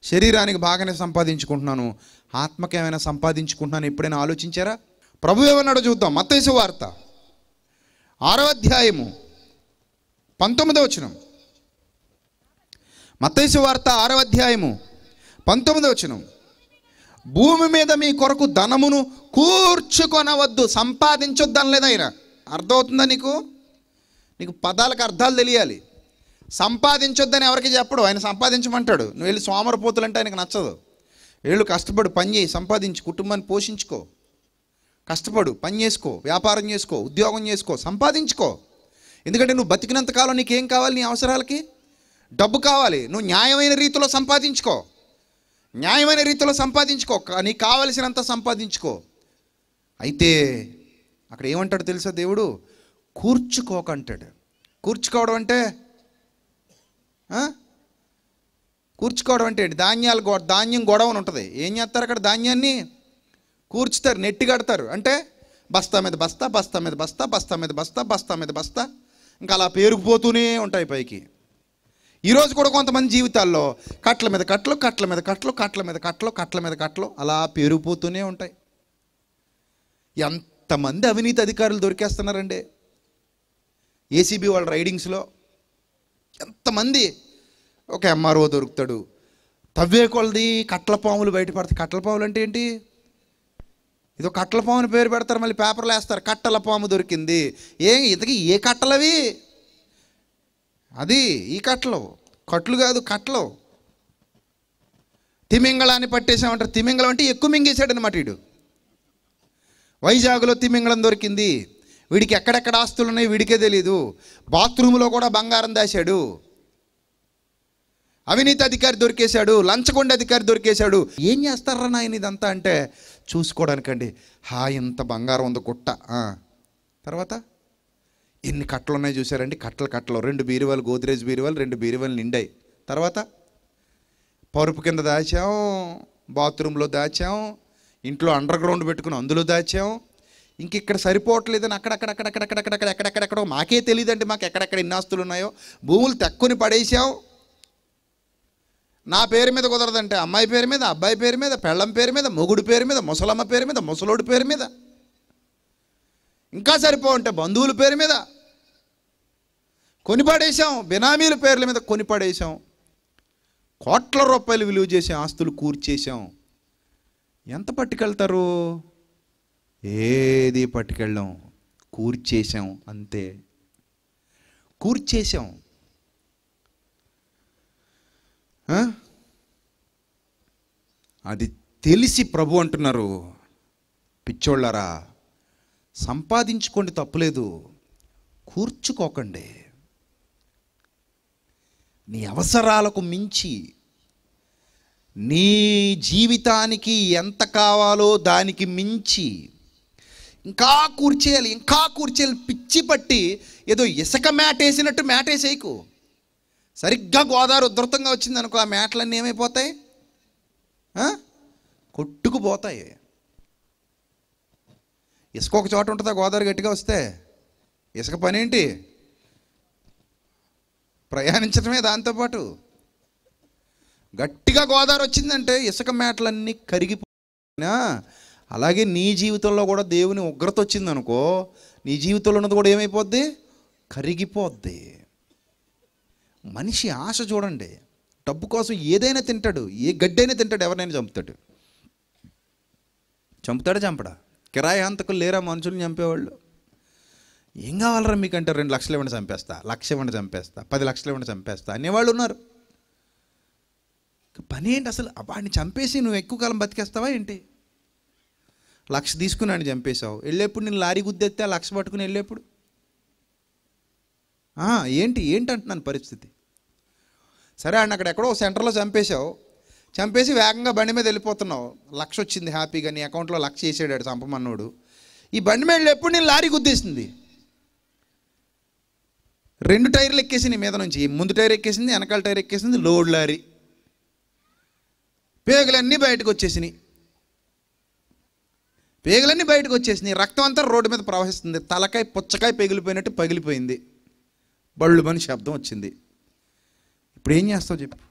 శరీరానికి బాగానే సంపాదించుకుంటున్నాను ఆత్మకి ఏమైనా సంపాదించుకుంటున్నాను ఎప్పుడైనా ఆలోచించారా ప్రభు ఏమన్నాడో చూద్దాం మత్తైసు వార్త ఆరో అధ్యాయము పంతొమ్మిదో వచనం మత్తైసు వార్త ఆరో అధ్యాయము పంతొమ్మిదో వచనం భూమి మీద మీ కొరకు ధనమును కూర్చుకొనవద్దు సంపాదించొద్దని లేదైనా అర్థమవుతుందా నీకు నీకు పదాలకు అర్థాలు తెలియాలి సంపాదించొద్దని ఎవరికి చెప్పడు ఆయన సంపాదించమంటాడు నువ్వు వెళ్ళి సోమరపోతులు అంటే ఆయనకు నచ్చదు వెళ్ళు కష్టపడు పని చేయి సంపాదించు కుటుంబాన్ని పోషించుకో కష్టపడు పని చేసుకో వ్యాపారం చేసుకో ఉద్యోగం చేసుకో సంపాదించుకో ఎందుకంటే నువ్వు బతికినంతకాలం నీకేం కావాలి నీ అవసరాలకి డబ్బు కావాలి నువ్వు న్యాయమైన రీతిలో సంపాదించుకో న్యాయమైన రీతిలో సంపాదించుకో నీకు కావలసినంత సంపాదించుకో అయితే అక్కడ ఏమంటాడు తెలుసా దేవుడు కూర్చుకోకంటాడు కూర్చుకోవడం అంటే కూర్చుకోవడం అంటే ధాన్యాలు గో ధాన్యం గొడవని ఉంటుంది ఏం చేస్తారు అక్కడ ధాన్యాన్ని కూర్చుతారు నెట్టి కడతారు అంటే బస్తా మీద బస్తా బస్తా మీద బస్తా బస్తా మీద బస్తా బస్తా మీద బస్తా ఇంకా అలా పేరుకుపోతూనే ఉంటాయి పైకి ఈరోజు కూడా కొంతమంది జీవితాల్లో కట్ల మీద కట్లు కట్ల మీద కట్లు కట్ల మీద కట్లు కట్ల మీద కట్లు అలా పేరుకుపోతూనే ఉంటాయి ఎంతమంది అవినీతి అధికారులు దొరికేస్తున్నారండి ఏసీబీ వాళ్ళ రైడింగ్స్లో ఎంతమంది ఒక ఎంఆర్ఓ దొరుకుతాడు తవ్వే కొలది కట్టల పాములు బయటపడతాయి కట్టల పాములు అంటే ఏంటి ఇదో కట్టల పాముని పేరు పెడతారు మళ్ళీ పేపర్లు వేస్తారు కట్టల పాము దొరికింది ఏ ఇతకి ఏ కట్టలవి అది ఈ కట్టలు కట్లు కాదు కట్టలు తిమింగళాన్ని పట్టేసామంటారు తిమింగళం అంటే ఎక్కువ మింగేశాడనమాట వీడు వైజాగ్లో తిమింగళం దొరికింది వీడికి ఎక్కడెక్కడ ఆస్తులు ఉన్నాయి వీడికే తెలియదు బాత్రూంలో కూడా బంగారం దాశాడు అవినీతి అధికారి దొరికేశాడు లంచగొండ అధికారి దొరికేశాడు ఏం చేస్తారా నాయన ఇదంతా అంటే చూసుకోవడానికండి హా ఇంత బంగారం ఉంది కుట్ట తర్వాత ఎన్ని కట్టలు ఉన్నాయి చూసారండి కట్టలు కట్టలు రెండు బీరువాలు గోద్రేజ్ బీరువాలు రెండు బీరువాలు నిండాయి తర్వాత పరుపు కింద దాచాం బాత్రూంలో దాచాం ఇంట్లో అండర్ గ్రౌండ్ పెట్టుకుని అందులో దాచాం ఇంక ఇక్కడ సరిపోవట్లేదని అక్కడక్కడక్కడక్కడక్కడక్కడక్కడక్కడక్కడో మాకే తెలియదండి మాకు ఎక్కడెక్కడ ఎన్ని ఆస్తులు ఉన్నాయో భూములు తక్కువని పడేసాం నా పేరు మీద కుదరదంటే అమ్మాయి పేరు మీద అబ్బాయి పేరు మీద పెళ్ళం పేరు మీద మొగుడు పేరు మీద ముసలమ్మ పేరు మీద ముసలోడు పేరు మీద ఇంకా సరిపోవంటే బంధువుల పేరు మీద కొనిపడేశాం బినామీల పేర్ల మీద కొనిపడేశాం కోట్ల రూపాయలు విలువ చేసే ఆస్తులు కూర్చేశాం ఎంత పట్టుకెళ్తారు ఏది పట్టుకెళ్ళాం కూర్చేసాం అంతే కూర్చేసాం అది తెలిసి ప్రభు అంటున్నారు పిచ్చోళ్ళారా సంపాదించుకోండి తప్పులేదు కూర్చుకోకండి నీ అవసరాలకు మించి నీ జీవితానికి ఎంత కావాలో దానికి మించి ఇంకా కూర్చేయాలి ఇంకా కూర్చేయాలి పిచ్చి పట్టి ఏదో ఇసుక మ్యాట్ వేసినట్టు మ్యాట్ వేసేయకు సరిగ్గా గోదావరి ఉధృతంగా వచ్చింది అనుకో ఆ మ్యాట్లన్నీ ఏమైపోతాయి కొట్టుకుపోతాయి ఇసుక ఒక చోట ఉంటుందా గోదావరి గట్టిగా వస్తే ఇసుక పనేంటి ప్రయాణించడమే దాంతోపాటు గట్టిగా గోదావరి వచ్చిందంటే ఇసుక మేటలన్నీ కరిగిపోయినా అలాగే నీ జీవితంలో కూడా దేవుని ఉగ్రత వచ్చిందనుకో నీ జీవితంలో ఉన్నది కూడా ఏమైపోద్ది కరిగిపోద్ది మనిషి ఆశ చూడండి డబ్బు కోసం ఏదైనా తింటాడు ఏ గడ్డైనా తింటాడు ఎవరినైనా చంపుతాడు చంపుతాడు చంపడా కిరాయి హంతకులు లేరా మనుషుల్ని చంపేవాళ్ళు ఏం కావాలరా మీకంటే రెండు లక్షలు ఇవ్వండి చంపేస్తా లక్ష ఇవ్వండి చంపేస్తా పది లక్షలు ఇవ్వండి చంపేస్తా అనేవాళ్ళు ఉన్నారు పని ఏంటి అసలు వాడిని చంపేసి నువ్వు ఎక్కువ కాలం బతికేస్తావా ఏంటి లక్ష తీసుకున్నాను చంపేశావు వెళ్ళేప్పుడు నేను లారీ గుద్దెత్తే లక్ష పట్టుకుని వెళ్ళేప్పుడు ఏంటి ఏంటి అంటున్నాను పరిస్థితి సరే అండి అక్కడ ఎక్కడో సెంటర్లో చంపేశావు చంపేసి వేగంగా బండి మీద వెళ్ళిపోతున్నావు లక్ష వచ్చింది హ్యాపీగా నీ అకౌంట్లో లక్ష చేసేడాడు చంపమన్నోడు ఈ బండి మీద ఎప్పుడు నేను లారీ గుద్దేసింది రెండు టైర్లు ఎక్కేసి నీ మీద నుంచి ముందు టైర్ ఎక్కేసింది వెనకాల టైర్ ఎక్కేసింది లోడ్ లారీ పేగులన్నీ బయటకు వచ్చేసినాయి పేగులన్నీ బయటకు వచ్చేసినాయి రక్తం అంతా రోడ్డు మీద ప్రవహిస్తుంది తలకాయ పుచ్చకాయ పెగిలిపోయినట్టు పగిలిపోయింది బళ్ళు మని శబ్దం వచ్చింది ఇప్పుడు ఏం చేస్తావు చెప్పు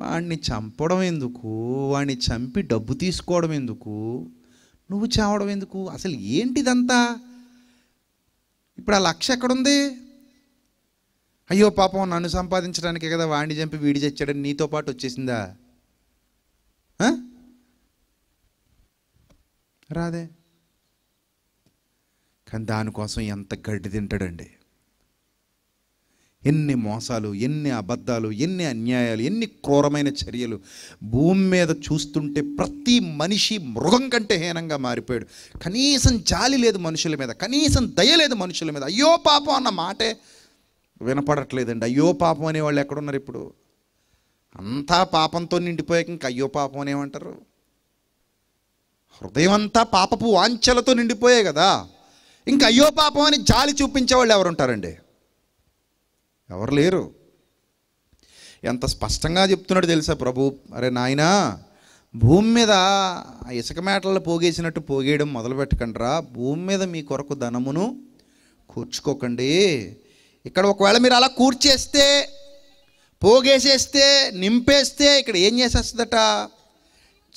వాణ్ణి చంపడం ఎందుకు వాణ్ణి చంపి డబ్బు తీసుకోవడం ఎందుకు నువ్వు చావడం ఎందుకు అసలు ఏంటిదంతా ఇప్పుడు ఆ లక్ష ఎక్కడుంది అయ్యో పాపం నన్ను సంపాదించడానికే కదా వాణ్ణి చంపి వీడి చచ్చాడని నీతో పాటు వచ్చేసిందా రాదే కానీ దానికోసం ఎంత గడ్డి తింటాడండి ఎన్ని మోసాలు ఎన్ని అబద్ధాలు ఎన్ని అన్యాయాలు ఎన్ని క్రూరమైన చర్యలు భూమి మీద చూస్తుంటే ప్రతి మనిషి మృగం కంటే హీనంగా మారిపోయాడు కనీసం జాలి లేదు మనుషుల మీద కనీసం దయ లేదు మనుషుల మీద అయ్యో పాపం అన్న మాటే వినపడట్లేదండి అయ్యో పాపం అనేవాళ్ళు ఎక్కడున్నారు ఇప్పుడు అంతా పాపంతో నిండిపోయాక ఇంకా అయ్యో పాపం అనేమంటారు హృదయం అంతా పాపపు వాంఛలతో నిండిపోయాయి కదా ఇంకా అయ్యో పాపం అని జాలి చూపించే వాళ్ళు ఎవరు లేరు ఎంత స్పష్టంగా చెప్తున్నాడు తెలుసా ప్రభు అరే నాయనా భూమి మీద ఇసుక మేటల్లో పోగేసినట్టు పోగేయడం మొదలు పెట్టకండిరా భూమి మీద మీ కొరకు ధనమును కూర్చుకోకండి ఇక్కడ ఒకవేళ మీరు అలా కూర్చేస్తే పోగేసేస్తే నింపేస్తే ఇక్కడ ఏం చేసేస్తుందట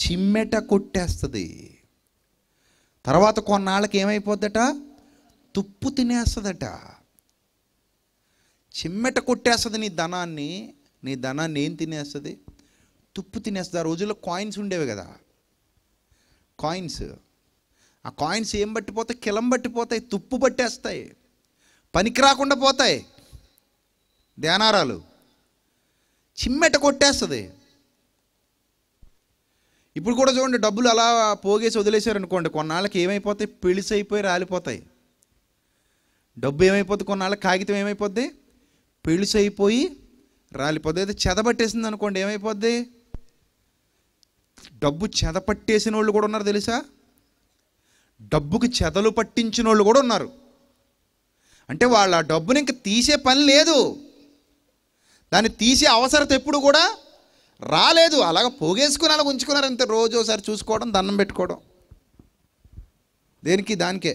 చిమ్మెట కొట్టేస్తుంది తర్వాత కొన్నాళ్ళకి ఏమైపోద్దట తుప్పు తినేస్తుందట చిమ్మెట కొట్టేస్తుంది నీ ధనాన్ని నీ ధనాన్ని ఏం తినేస్తుంది తుప్పు తినేస్తుంది ఆ రోజుల్లో కాయిన్స్ ఉండేవి కదా కాయిన్స్ ఆ కాయిన్స్ ఏం పట్టిపోతాయి కిలం పట్టిపోతాయి తుప్పు పట్టేస్తాయి పనికి రాకుండా పోతాయి ధ్యానారాలు చిమ్మెట కొట్టేస్తుంది ఇప్పుడు కూడా చూడండి డబ్బులు అలా పోగేసి అనుకోండి కొన్నాళ్ళకి ఏమైపోతాయి పెళిసి అయిపోయి రాలిపోతాయి డబ్బు ఏమైపోతుంది కొన్నాళ్ళకి కాగితం ఏమైపోద్ది పెళిసి అయిపోయి రాలిపోతుంది అయితే చెదపట్టేసింది అనుకోండి ఏమైపోద్ది డబ్బు చెదపట్టేసిన వాళ్ళు కూడా ఉన్నారు తెలుసా డబ్బుకి చెదలు పట్టించిన వాళ్ళు కూడా ఉన్నారు అంటే వాళ్ళ డబ్బుని ఇంక తీసే పని లేదు దాన్ని తీసే అవసరం ఎప్పుడు కూడా రాలేదు అలాగ పోగేసుకుని అలాగ ఉంచుకున్నారు అంతే రోజు ఒకసారి చూసుకోవడం దండం పెట్టుకోవడం దేనికి దానికే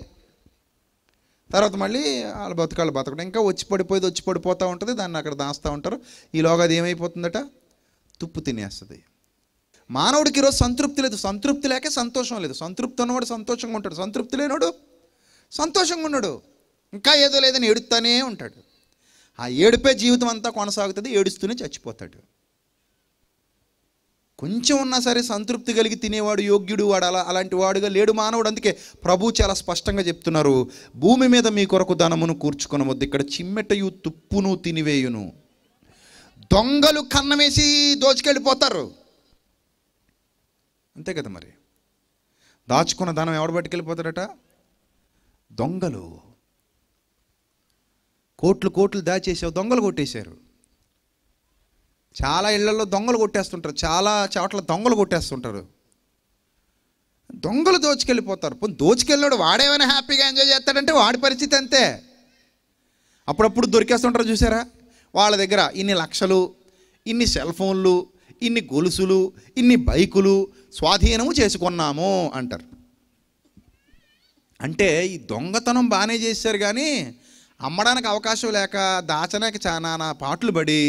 తర్వాత మళ్ళీ వాళ్ళు బతకాలు బతకడం ఇంకా వచ్చి పడిపోయేది వచ్చి పడిపోతూ ఉంటుంది దాన్ని అక్కడ దాస్తూ ఉంటారు ఈలోగా అది ఏమైపోతుందట తుప్పు తినేస్తుంది మానవుడికి ఈరోజు సంతృప్తి లేదు సంతృప్తి లేక సంతోషం లేదు సంతృప్తి ఉన్నవాడు సంతోషంగా ఉంటాడు సంతృప్తి లేనివాడు సంతోషంగా ఉన్నాడు ఇంకా ఏదో లేదని ఎడుతూనే ఉంటాడు ఆ ఏడుపే జీవితం అంతా కొనసాగుతుంది ఏడుస్తూనే చచ్చిపోతాడు కొంచెం ఉన్నా సరే సంతృప్తి కలిగి తినేవాడు యోగ్యుడు వాడు అలా అలాంటి వాడుగా లేడు మానవుడు అందుకే ప్రభు చాలా స్పష్టంగా చెప్తున్నారు భూమి మీద మీ కొరకు ధనమును కూర్చుకొనవద్దు ఇక్కడ చిమ్మెటయు తుప్పును తినివేయును దొంగలు కన్నమేసి దోచుకెళ్ళిపోతారు అంతే కదా మరి దాచుకున్న ధనం ఎవడు పట్టుకెళ్ళిపోతాడట దొంగలు కోట్లు కోట్లు దాచేసావు దొంగలు కొట్టేశారు చాలా ఇళ్లలో దొంగలు కొట్టేస్తుంటారు చాలా చోట్ల దొంగలు కొట్టేస్తుంటారు దొంగలు దోచుకెళ్ళిపోతారు పోనీ దోచుకెళ్ళాడు వాడేమైనా హ్యాపీగా ఎంజాయ్ చేస్తాడంటే వాడి పరిస్థితి అంతే అప్పుడప్పుడు దొరికేస్తుంటారు చూసారా వాళ్ళ దగ్గర ఇన్ని లక్షలు ఇన్ని సెల్ ఫోన్లు ఇన్ని గొలుసులు ఇన్ని బైకులు స్వాధీనము చేసుకున్నాము అంటారు అంటే ఈ దొంగతనం బాగానే చేశారు కానీ అమ్మడానికి అవకాశం లేక దాచడానికి చాలా పాటలు పడి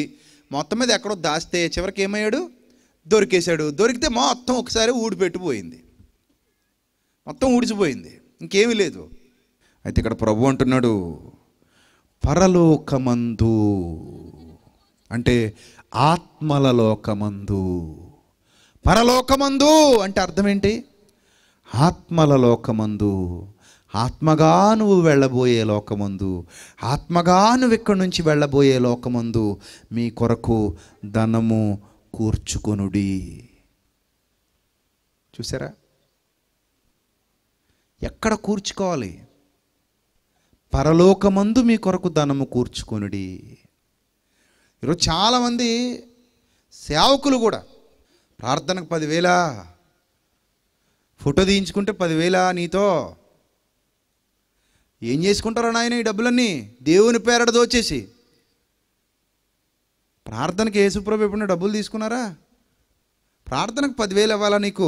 మొత్తం మీద ఎక్కడో దాస్తే చివరికి ఏమయ్యాడు దొరికేశాడు దొరికితే మొత్తం ఒకసారి ఊడిపెట్టిపోయింది మొత్తం ఊడిచిపోయింది ఇంకేమీ లేదు అయితే ఇక్కడ ప్రభు అంటున్నాడు పరలోకమందు అంటే ఆత్మల లోకమందు పరలోకమందు అంటే అర్థం ఏంటి ఆత్మల లోకమందు ఆత్మగా నువ్వు వెళ్ళబోయే లోకముందు ఆత్మగా నువ్వు ఇక్కడి నుంచి వెళ్ళబోయే లోకముందు మీ కొరకు ధనము కూర్చుకొనుడి చూసారా ఎక్కడ కూర్చుకోవాలి పరలోకమందు మీ కొరకు ధనము కూర్చుకొనుడి ఈరోజు చాలామంది సేవకులు కూడా ప్రార్థనకు పదివేల ఫోటో తీయించుకుంటే పదివేల నీతో ఏం చేసుకుంటారో నాయన ఈ డబ్బులన్నీ దేవుని పేరడ దోచేసి ప్రార్థనకి యేసుప్రభు ఎప్పుడైనా డబ్బులు తీసుకున్నారా ప్రార్థనకు పదివేలు ఇవ్వాలా నీకు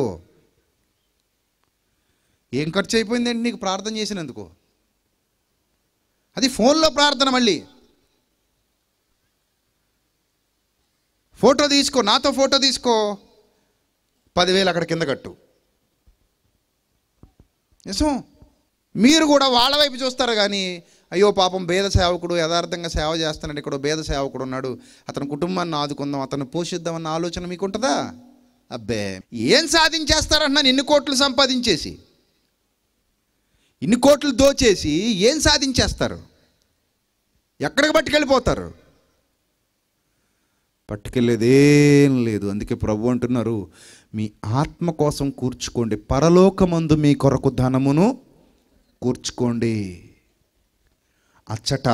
ఏం ఖర్చు అయిపోయిందండి నీకు ప్రార్థన చేసినందుకు అది ఫోన్లో ప్రార్థన మళ్ళీ ఫోటో తీసుకో నాతో ఫోటో తీసుకో పదివేలు అక్కడ కింద కట్టు నిజం మీరు కూడా వాళ్ళ వైపు చూస్తారు కానీ అయ్యో పాపం భేద సేవకుడు యథార్థంగా సేవ చేస్తున్నాడు ఇక్కడ భేద సేవకుడు ఉన్నాడు అతని కుటుంబాన్ని ఆదుకుందాం అతను పోషిద్దామన్న ఆలోచన మీకు ఉంటుందా అబ్బే ఏం సాధించేస్తారన్నా ఎన్ని కోట్లు సంపాదించేసి ఇన్ని కోట్లు దోచేసి ఏం సాధించేస్తారు ఎక్కడికి పట్టుకెళ్ళిపోతారు పట్టుకెళ్ళేదేం లేదు అందుకే ప్రభు అంటున్నారు మీ ఆత్మ కోసం కూర్చుకోండి పరలోకమందు మీ కొరకు ధనమును కూర్చుకోండి అచ్చట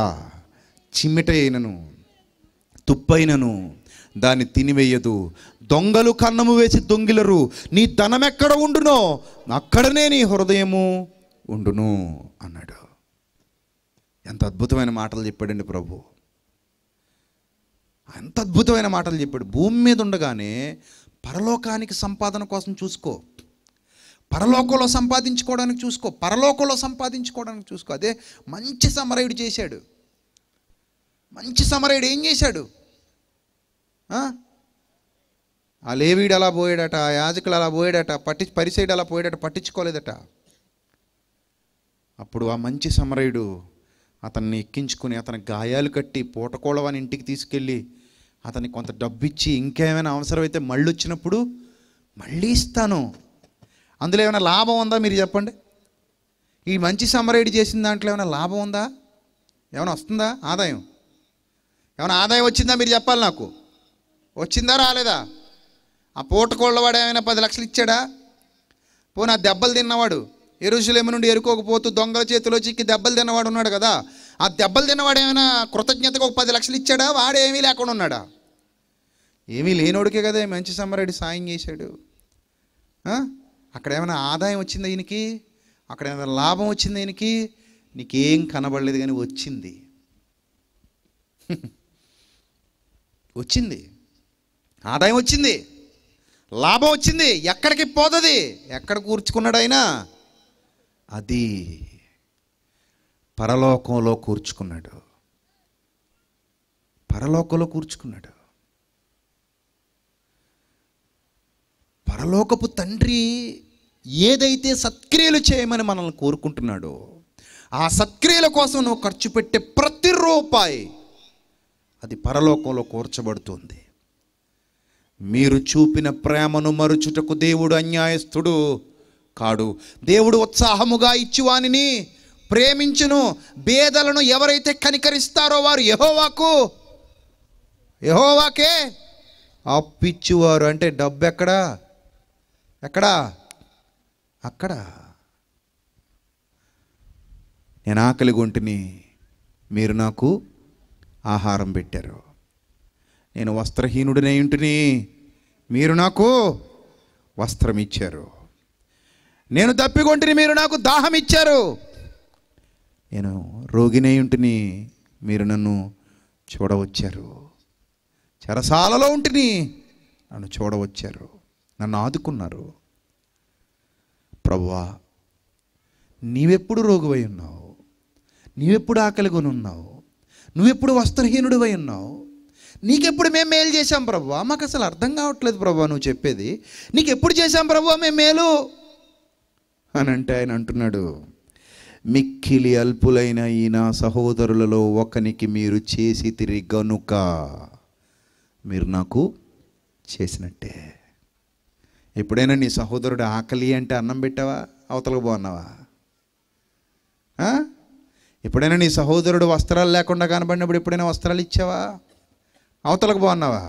చిమ్మిట అయినను తుప్పైనను దాన్ని తినివేయదు దొంగలు కన్నము వేసి దొంగిలరు నీ ధనం ఎక్కడ ఉండునో అక్కడనే నీ హృదయము ఉండును అన్నాడు ఎంత అద్భుతమైన మాటలు చెప్పాడండి ప్రభు ఎంత అద్భుతమైన మాటలు చెప్పాడు భూమి మీద ఉండగానే పరలోకానికి సంపాదన కోసం చూసుకో పరలోకంలో సంపాదించుకోవడానికి చూసుకో పరలోకంలో సంపాదించుకోవడానికి చూసుకో అదే మంచి సమరయుడు చేశాడు మంచి సమరయుడు ఏం చేశాడు ఆ లేవీడు అలా పోయాడట ఆ యాజకులు అలా పోయాడట పట్టి పరిసైడు అలా పోయాడట పట్టించుకోలేదట అప్పుడు ఆ మంచి సమరయుడు అతన్ని ఎక్కించుకుని అతని గాయాలు కట్టి పూటకోళవని ఇంటికి తీసుకెళ్ళి అతనికి కొంత డబ్బిచ్చి ఇంకేమైనా అవసరమైతే మళ్ళీ వచ్చినప్పుడు మళ్ళీ ఇస్తాను అందులో ఏమైనా లాభం ఉందా మీరు చెప్పండి ఈ మంచి సమరేడి చేసిన దాంట్లో ఏమైనా లాభం ఉందా ఏమైనా వస్తుందా ఆదాయం ఏమైనా ఆదాయం వచ్చిందా మీరు చెప్పాలి నాకు వచ్చిందా రాలేదా ఆ వాడు ఏమైనా పది లక్షలు ఇచ్చాడా పోనీ ఆ దెబ్బలు తిన్నవాడు ఎరుసలేము నుండి ఎరుకోకపోతూ దొంగల చేతిలో చిక్కి దెబ్బలు తిన్నవాడు ఉన్నాడు కదా ఆ దెబ్బలు తిన్నవాడు ఏమైనా కృతజ్ఞతగా ఒక పది లక్షలు ఇచ్చాడా వాడు ఏమీ లేకుండా ఉన్నాడా ఏమీ లేనోడికే కదా మంచి సమ్మరెడ్డి సాయం చేశాడు అక్కడ ఏమైనా ఆదాయం వచ్చింది ఈయనకి అక్కడ ఏమైనా లాభం వచ్చింది ఈయనకి నీకేం కనబడలేదు కానీ వచ్చింది వచ్చింది ఆదాయం వచ్చింది లాభం వచ్చింది ఎక్కడికి పోతుంది ఎక్కడ కూర్చుకున్నాడు ఆయన అది పరలోకంలో కూర్చుకున్నాడు పరలోకంలో కూర్చుకున్నాడు పరలోకపు తండ్రి ఏదైతే సత్క్రియలు చేయమని మనల్ని కోరుకుంటున్నాడో ఆ సత్క్రియల కోసం నువ్వు ఖర్చు పెట్టే ప్రతి రూపాయి అది పరలోకంలో కూర్చబడుతుంది మీరు చూపిన ప్రేమను మరుచుటకు దేవుడు అన్యాయస్తుడు కాడు దేవుడు ఉత్సాహముగా ఇచ్చివానిని ప్రేమించును భేదలను ఎవరైతే కనికరిస్తారో వారు యహోవాకు యహోవాకే అప్పిచ్చువారు అంటే డబ్బు ఎక్కడా ఎక్కడా అక్కడ నేను ఆకలి గొంటిని మీరు నాకు ఆహారం పెట్టారు నేను వస్త్రహీనుడినే ఇంటిని మీరు నాకు వస్త్రం ఇచ్చారు నేను తప్పికొంటిని మీరు నాకు దాహం ఇచ్చారు నేను రోగినే ఇంటిని మీరు నన్ను చూడవచ్చారు చెరసాలలో ఉంటిని నన్ను చూడవచ్చారు నన్ను ఆదుకున్నారు ప్రభువా నీవెప్పుడు రోగువై ఉన్నావు నీవెప్పుడు ఆకలిగొని ఉన్నావు నువ్వెప్పుడు వస్త్రహీనుడివై ఉన్నావు నీకెప్పుడు మేము మేలు చేశాం ప్రభు మాకు అసలు అర్థం కావట్లేదు ప్రభు నువ్వు చెప్పేది నీకు ఎప్పుడు చేశాం ప్రభు మేము మేలు అని అంటే ఆయన అంటున్నాడు మిక్కిలి అల్పులైన ఈ నా సహోదరులలో ఒకనికి మీరు చేసి తిరిగి గనుక మీరు నాకు చేసినట్టే ఎప్పుడైనా నీ సహోదరుడు ఆకలి అంటే అన్నం పెట్టావా అవతలకు బాగున్నావా ఎప్పుడైనా నీ సహోదరుడు వస్త్రాలు లేకుండా కనబడినప్పుడు ఎప్పుడైనా వస్త్రాలు ఇచ్చావా అవతలకు బాగున్నావా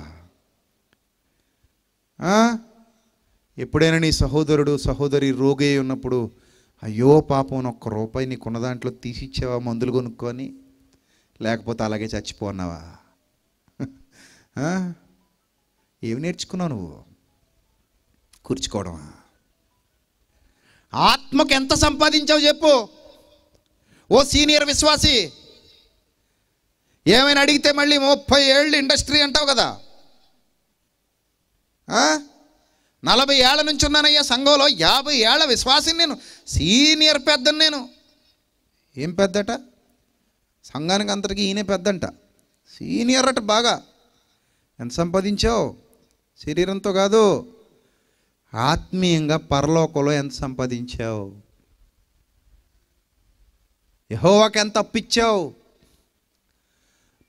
ఎప్పుడైనా నీ సహోదరుడు సహోదరి రోగి ఉన్నప్పుడు అయ్యో పాపం ఒక్క రూపాయి కొన్న దాంట్లో తీసిచ్చావా మందులు కొనుక్కొని లేకపోతే అలాగే చచ్చిపోన్నావా ఏమి నేర్చుకున్నావు నువ్వు కూర్చుకోవడం ఆత్మకు ఎంత సంపాదించావు చెప్పు ఓ సీనియర్ విశ్వాసి ఏమైనా అడిగితే మళ్ళీ ముప్పై ఏళ్ళు ఇండస్ట్రీ అంటావు కదా నలభై ఏళ్ళ నుంచి ఉన్నానయ్యా సంఘంలో యాభై ఏళ్ళ విశ్వాసిని నేను సీనియర్ పెద్దని నేను ఏం పెద్దట సంఘానికి అందరికీ ఈయనే పెద్దంట సీనియర్ అట బాగా ఎంత సంపాదించావు శరీరంతో కాదు ఆత్మీయంగా పరలోకంలో ఎంత సంపాదించావు యహోవాకి ఎంత అప్పిచ్చావు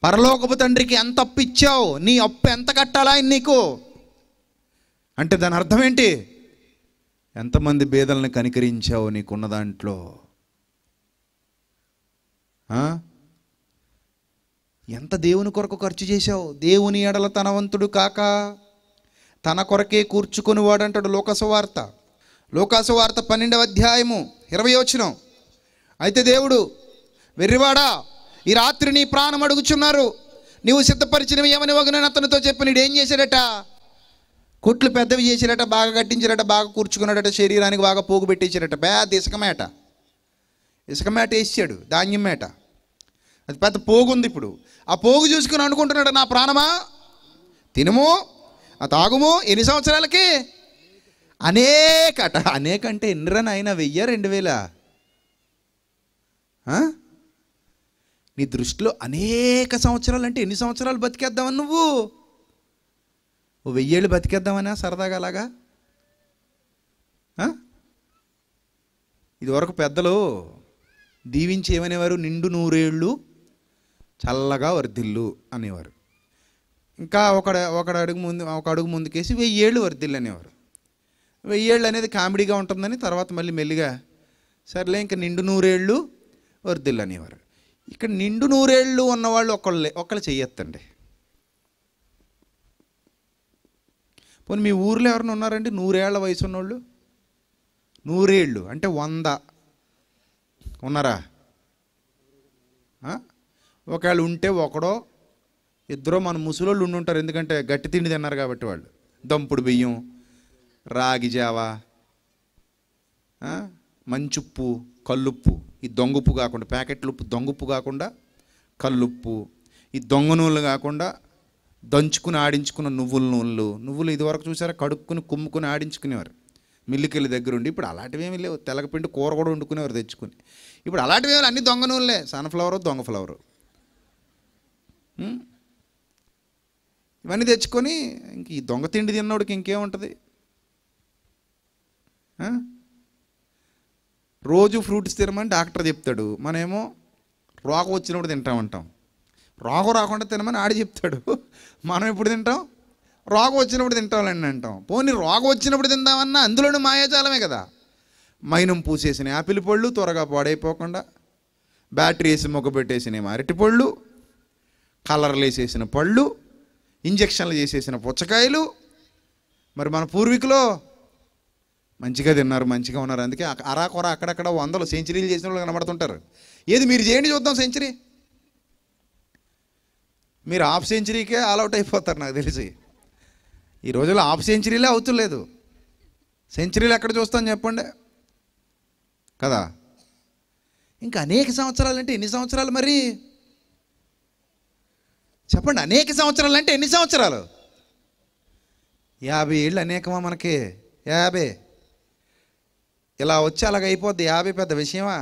పరలోకపు తండ్రికి ఎంత అప్పిచ్చావు నీ అప్పు ఎంత కట్టాలా నీకు అంటే దాని అర్థం ఏంటి ఎంతమంది భేదలను కనికరించావు నీకున్న దాంట్లో ఎంత దేవుని కొరకు ఖర్చు చేశావు దేవుని ఎడల తనవంతుడు కాక తన కొరకే కూర్చుకొని వాడంటాడు లోకసువార్త లోకాసువార్త పన్నెండవ అధ్యాయము ఇరవై వచ్చినం అయితే దేవుడు వెర్రివాడా ఈ రాత్రి నీ ప్రాణం అడుగుచున్నారు నీవు సిద్ధపరిచినవి ఏమని వగనని అతనితో చెప్పి నీడు ఏం చేశాడట కుట్లు పెద్దవి చేసిరట బాగా కట్టించారట బాగా కూర్చుకున్నాడట శరీరానికి బాగా పోగు పెట్టించారట పెద్ద ఇసుక మేట వేసాడు ధాన్యం మేట అది పెద్ద పోగు ఉంది ఇప్పుడు ఆ పోగు చూసుకుని అనుకుంటున్నాడు నా ప్రాణమా తినుము ఆ తాగుము ఎన్ని సంవత్సరాలకి అనేక అనేక అంటే ఎన్నిరా అయినా వెయ్య రెండు వేల నీ దృష్టిలో అనేక సంవత్సరాలు అంటే ఎన్ని సంవత్సరాలు బతికేద్దామని నువ్వు ఓ వెయ్యేళ్ళు బతికేద్దామనా సరదాగా అలాగా ఇదివరకు పెద్దలు దీవించి ఏమనేవారు నిండు నూరేళ్ళు చల్లగా వర్ధిల్లు అనేవారు ఇంకా ఒక ఒక అడుగు ముందు ఒక అడుగు ముందుకేసి వెయ్యి ఏళ్ళు వర్దిల్లనేవారు అనేవారు వెయ్యి ఏళ్ళు అనేది కామెడీగా ఉంటుందని తర్వాత మళ్ళీ మెల్లిగా సర్లే ఇంకా నిండు నూరేళ్ళు వర్దిల్లనేవారు అనేవారు ఇక్కడ నిండు నూరేళ్ళు ఉన్నవాళ్ళు ఒకళ్ళే ఒకళ్ళు చెయ్యొద్దండి పోనీ మీ ఊర్లో ఎవరైనా ఉన్నారండి నూరేళ్ల వయసు ఉన్నోళ్ళు నూరేళ్ళు అంటే వంద ఉన్నారా ఒకవేళ ఉంటే ఒకడో ఇద్దరు మన ముసలోళ్ళు ఉండుంటారు ఎందుకంటే గట్టి తిండి తిన్నారు కాబట్టి వాళ్ళు దంపుడు బియ్యం రాగి జావ మంచుప్పు కల్లుప్పు ఈ దొంగుప్పు కాకుండా ప్యాకెట్లు ఉప్పు దొంగుప్పు కాకుండా కల్లుప్పు ఈ దొంగ నూనెలు కాకుండా దంచుకుని ఆడించుకున్న నువ్వుల నూనెలు నువ్వులు ఇదివరకు చూసారా కడుక్కుని కుమ్ముకుని ఆడించుకునేవారు మిల్లికెళ్ళి దగ్గర ఉండి ఇప్పుడు అలాంటివేమీ లేవు తెలగపిండి కూర కూడా వండుకునేవారు తెచ్చుకుని ఇప్పుడు అలాంటివి అన్ని దొంగ నూనెలే సన్ఫ్లవరు దొంగ ఫ్లవరు ఇవన్నీ తెచ్చుకొని ఇంక ఈ దొంగ తిండి తిన్నోడికి ఇంకేముంటుంది రోజు ఫ్రూట్స్ తినమని డాక్టర్ చెప్తాడు మనమేమో రోగం వచ్చినప్పుడు తింటామంటాం రోగం రాకుండా తినమని ఆడి చెప్తాడు మనం ఎప్పుడు తింటాం రోగం వచ్చినప్పుడు తింటామని అంటాం పోనీ రోగం వచ్చినప్పుడు తిందామన్నా అందులోనూ మాయాజాలమే కదా మైనం పూసేసిన యాపిల్ పళ్ళు త్వరగా పాడైపోకుండా బ్యాటరీ వేసి మొగ్గ పెట్టేసిన అరటి పళ్ళు కలర్లు వేసేసిన పళ్ళు ఇంజక్షన్లు చేసేసిన పుచ్చకాయలు మరి మన పూర్వీకులు మంచిగా తిన్నారు మంచిగా ఉన్నారు అందుకే అరాకొర అక్కడక్కడ వందలు సెంచరీలు చేసిన వాళ్ళు కనబడుతుంటారు ఏది మీరు చేయండి చూద్దాం సెంచరీ మీరు హాఫ్ సెంచరీకే ఆల్అౌట్ అయిపోతారు నాకు తెలిసి ఈ రోజుల్లో హాఫ్ సెంచరీలే అవుతులేదు సెంచరీలు ఎక్కడ చూస్తాం చెప్పండి కదా ఇంకా అనేక సంవత్సరాలు అంటే ఎన్ని సంవత్సరాలు మరి చెప్పండి అనేక సంవత్సరాలు అంటే ఎన్ని సంవత్సరాలు యాభై ఏళ్ళు అనేకమా మనకి యాభై ఇలా వచ్చి అలాగ అయిపోద్ది యాభై పెద్ద విషయమా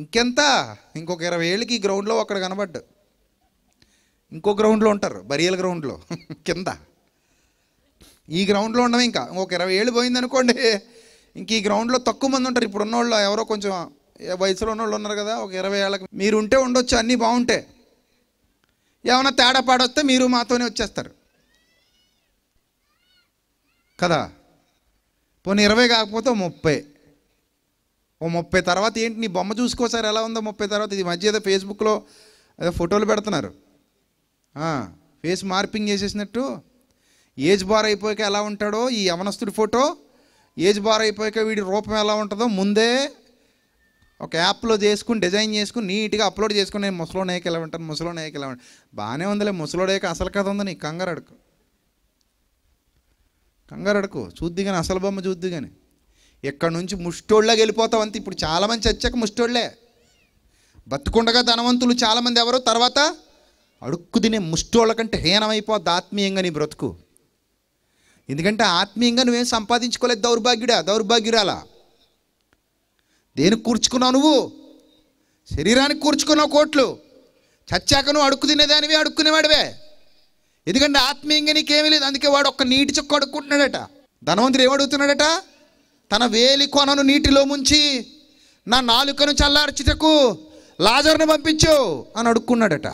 ఇంకెంత ఇంకొక ఇరవై ఏళ్ళకి ఈ గ్రౌండ్లో ఒకడు కనబడ్డు ఇంకో గ్రౌండ్లో ఉంటారు బరియల గ్రౌండ్లో కింద ఈ గ్రౌండ్లో ఉండవు ఇంకా ఇంకొక ఇరవై ఏళ్ళు పోయిందనుకోండి ఇంక ఈ గ్రౌండ్లో తక్కువ మంది ఉంటారు ఇప్పుడు ఉన్నవాళ్ళు ఎవరో కొంచెం వయసులో ఉన్నోళ్ళు ఉన్నారు కదా ఒక ఇరవై ఏళ్ళకి మీరు ఉంటే ఉండొచ్చు అన్నీ బాగుంటాయి ఏమైనా తేడా పాడొస్తే మీరు మాతోనే వచ్చేస్తారు కదా పోనీ ఇరవై కాకపోతే ముప్పై ఓ ముప్పై తర్వాత ఏంటి నీ బొమ్మ చూసుకోసారి ఎలా ఉందో ముప్పై తర్వాత ఇది మధ్య ఏదో ఫేస్బుక్లో ఏదో ఫోటోలు పెడుతున్నారు ఫేస్ మార్పింగ్ చేసేసినట్టు ఏజ్ బార్ అయిపోయాక ఎలా ఉంటాడో ఈ యవనస్తుడి ఫోటో ఏజ్ బార్ అయిపోయాక వీడి రూపం ఎలా ఉంటుందో ముందే ఒక యాప్లో చేసుకుని డిజైన్ చేసుకుని నీట్గా అప్లోడ్ చేసుకుని నేను ముసలోనేకి ఎలా ఉంటాను ముసలోనేకి ఎలా ఉంటాను బాగానే ఉందిలే ముసలోడేకి అసలు కథ ఉంది నీ కంగారు అడుకు కంగారు అడుకు చూద్ది కానీ అసలు బొమ్మ చూద్ది కానీ ఎక్కడి నుంచి ముష్టోళ్ళకి వెళ్ళిపోతావు అంతే ఇప్పుడు చాలామంది చచ్చాక ముష్టోళ్ళే బతుకుండగా ధనవంతులు చాలామంది ఎవరు తర్వాత అడుక్కు తినే ముష్టోళ్ళ కంటే హీనమైపోద్ది ఆత్మీయంగా నీ బ్రతుకు ఎందుకంటే ఆత్మీయంగా నువ్వేం సంపాదించుకోలేదు దౌర్భాగ్యుడా దౌర్భాగ్యురాలా దేనికి కూర్చుకున్నావు నువ్వు శరీరానికి కూర్చుకున్నావు కోట్లు చచ్చాక నువ్వు అడుక్కు తినేదానివి అడుక్కునేవాడివే ఎందుకంటే ఆత్మీయంగా నీకేమీ లేదు అందుకే వాడు ఒక్క నీటి చుక్క అడుక్కుంటున్నాడట ధనవంతుడు ఏమడుగుతున్నాడట తన వేలి కొనను నీటిలో ముంచి నా నాలుకను చల్లార్చుటకు లాజర్ను పంపించు అని అడుక్కున్నాడట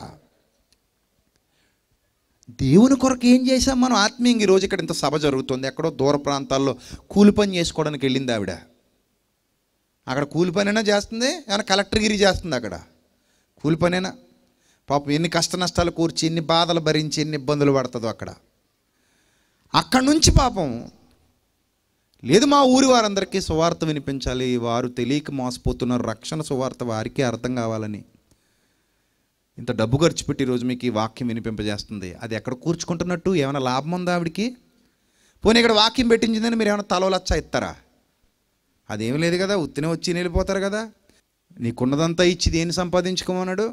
దేవుని కొరకు ఏం చేశాం మనం ఆత్మీయంగా ఈరోజు ఇక్కడ ఇంత సభ జరుగుతుంది ఎక్కడో దూర ప్రాంతాల్లో కూలి పని చేసుకోవడానికి వెళ్ళింది ఆవిడ అక్కడ కూలి పనైనా చేస్తుంది ఏమైనా కలెక్టర్గిరి చేస్తుంది అక్కడ కూలి పనైనా పాపం ఎన్ని కష్ట నష్టాలు కూర్చి ఎన్ని బాధలు భరించి ఎన్ని ఇబ్బందులు పడుతుందో అక్కడ అక్కడి నుంచి పాపం లేదు మా ఊరి వారందరికీ సువార్త వినిపించాలి వారు తెలియక మోసపోతున్నారు రక్షణ సువార్త వారికి అర్థం కావాలని ఇంత డబ్బు ఖర్చు పెట్టి రోజు మీకు ఈ వాక్యం వినిపింపజేస్తుంది అది ఎక్కడ కూర్చుకుంటున్నట్టు ఏమైనా లాభం ఉందా ఆవిడికి పోనీ ఇక్కడ వాక్యం పెట్టించిందని మీరు ఏమైనా తలవలచ్చా ఇస్తారా అదేం లేదు కదా ఉత్తినే వచ్చి వెళ్ళిపోతారు కదా నీకున్నదంతా ఇచ్చి దేన్ని సంపాదించుకోమన్నాడు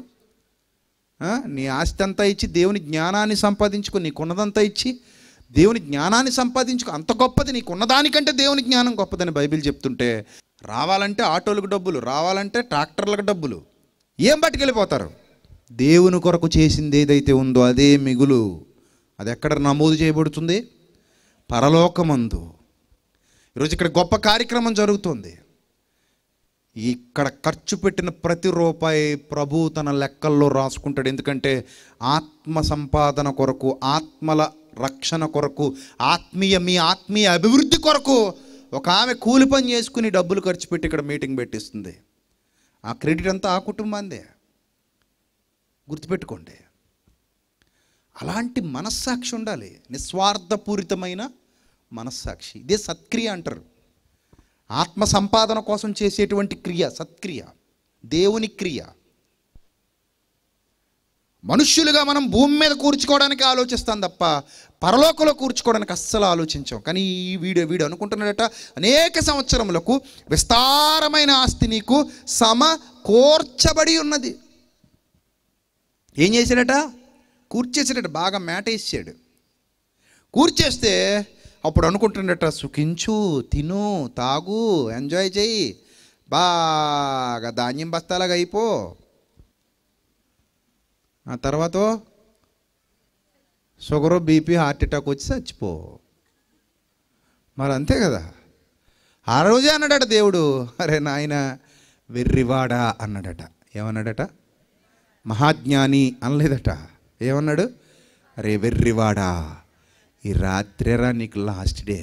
నీ ఆస్తి అంతా ఇచ్చి దేవుని జ్ఞానాన్ని సంపాదించుకో నీకున్నదంతా ఇచ్చి దేవుని జ్ఞానాన్ని సంపాదించుకో అంత గొప్పది నీకున్నదానికంటే దేవుని జ్ఞానం గొప్పదని బైబిల్ చెప్తుంటే రావాలంటే ఆటోలకు డబ్బులు రావాలంటే ట్రాక్టర్లకు డబ్బులు ఏం పట్టుకెళ్ళిపోతారు దేవుని కొరకు చేసింది ఏదైతే ఉందో అదే మిగులు అది ఎక్కడ నమోదు చేయబడుతుంది పరలోకమందు ఈరోజు ఇక్కడ గొప్ప కార్యక్రమం జరుగుతుంది ఇక్కడ ఖర్చు పెట్టిన ప్రతి రూపాయి ప్రభు తన లెక్కల్లో రాసుకుంటాడు ఎందుకంటే ఆత్మ సంపాదన కొరకు ఆత్మల రక్షణ కొరకు ఆత్మీయ మీ ఆత్మీయ అభివృద్ధి కొరకు ఒక ఆమె కూలి పని చేసుకుని డబ్బులు ఖర్చు పెట్టి ఇక్కడ మీటింగ్ పెట్టిస్తుంది ఆ క్రెడిట్ అంతా ఆ కుటుంబాందే గుర్తుపెట్టుకోండి అలాంటి మనస్సాక్షి ఉండాలి నిస్వార్థపూరితమైన మనస్సాక్షి ఇదే సత్క్రియ అంటారు ఆత్మ సంపాదన కోసం చేసేటువంటి క్రియ సత్క్రియ దేవుని క్రియ మనుష్యులుగా మనం భూమి మీద కూర్చుకోవడానికి ఆలోచిస్తాం తప్ప పరలోకంలో కూర్చుకోవడానికి అస్సలు ఆలోచించాం కానీ ఈ వీడియో వీడియో అనుకుంటున్నాడట అనేక సంవత్సరములకు విస్తారమైన ఆస్తి నీకు సమకూర్చబడి ఉన్నది ఏం చేశాడట కూర్చేసాడట బాగా మేట ఇచ్చాడు కూర్చేస్తే అప్పుడు అనుకుంటుండట సుఖించు తిను తాగు ఎంజాయ్ చేయి బాగా ధాన్యం బస్తాలాగా అయిపో ఆ తర్వాత షుగరు బీపీ హార్ట్ అటాక్ వచ్చి చచ్చిపో మరి అంతే కదా ఆ రోజే అన్నాడట దేవుడు అరే నాయన వెర్రివాడా అన్నాడట ఏమన్నాడట మహాజ్ఞాని అనలేదట ఏమన్నాడు అరే వెర్రివాడా ఈ రాత్రేరా నీకు లాస్ట్ డే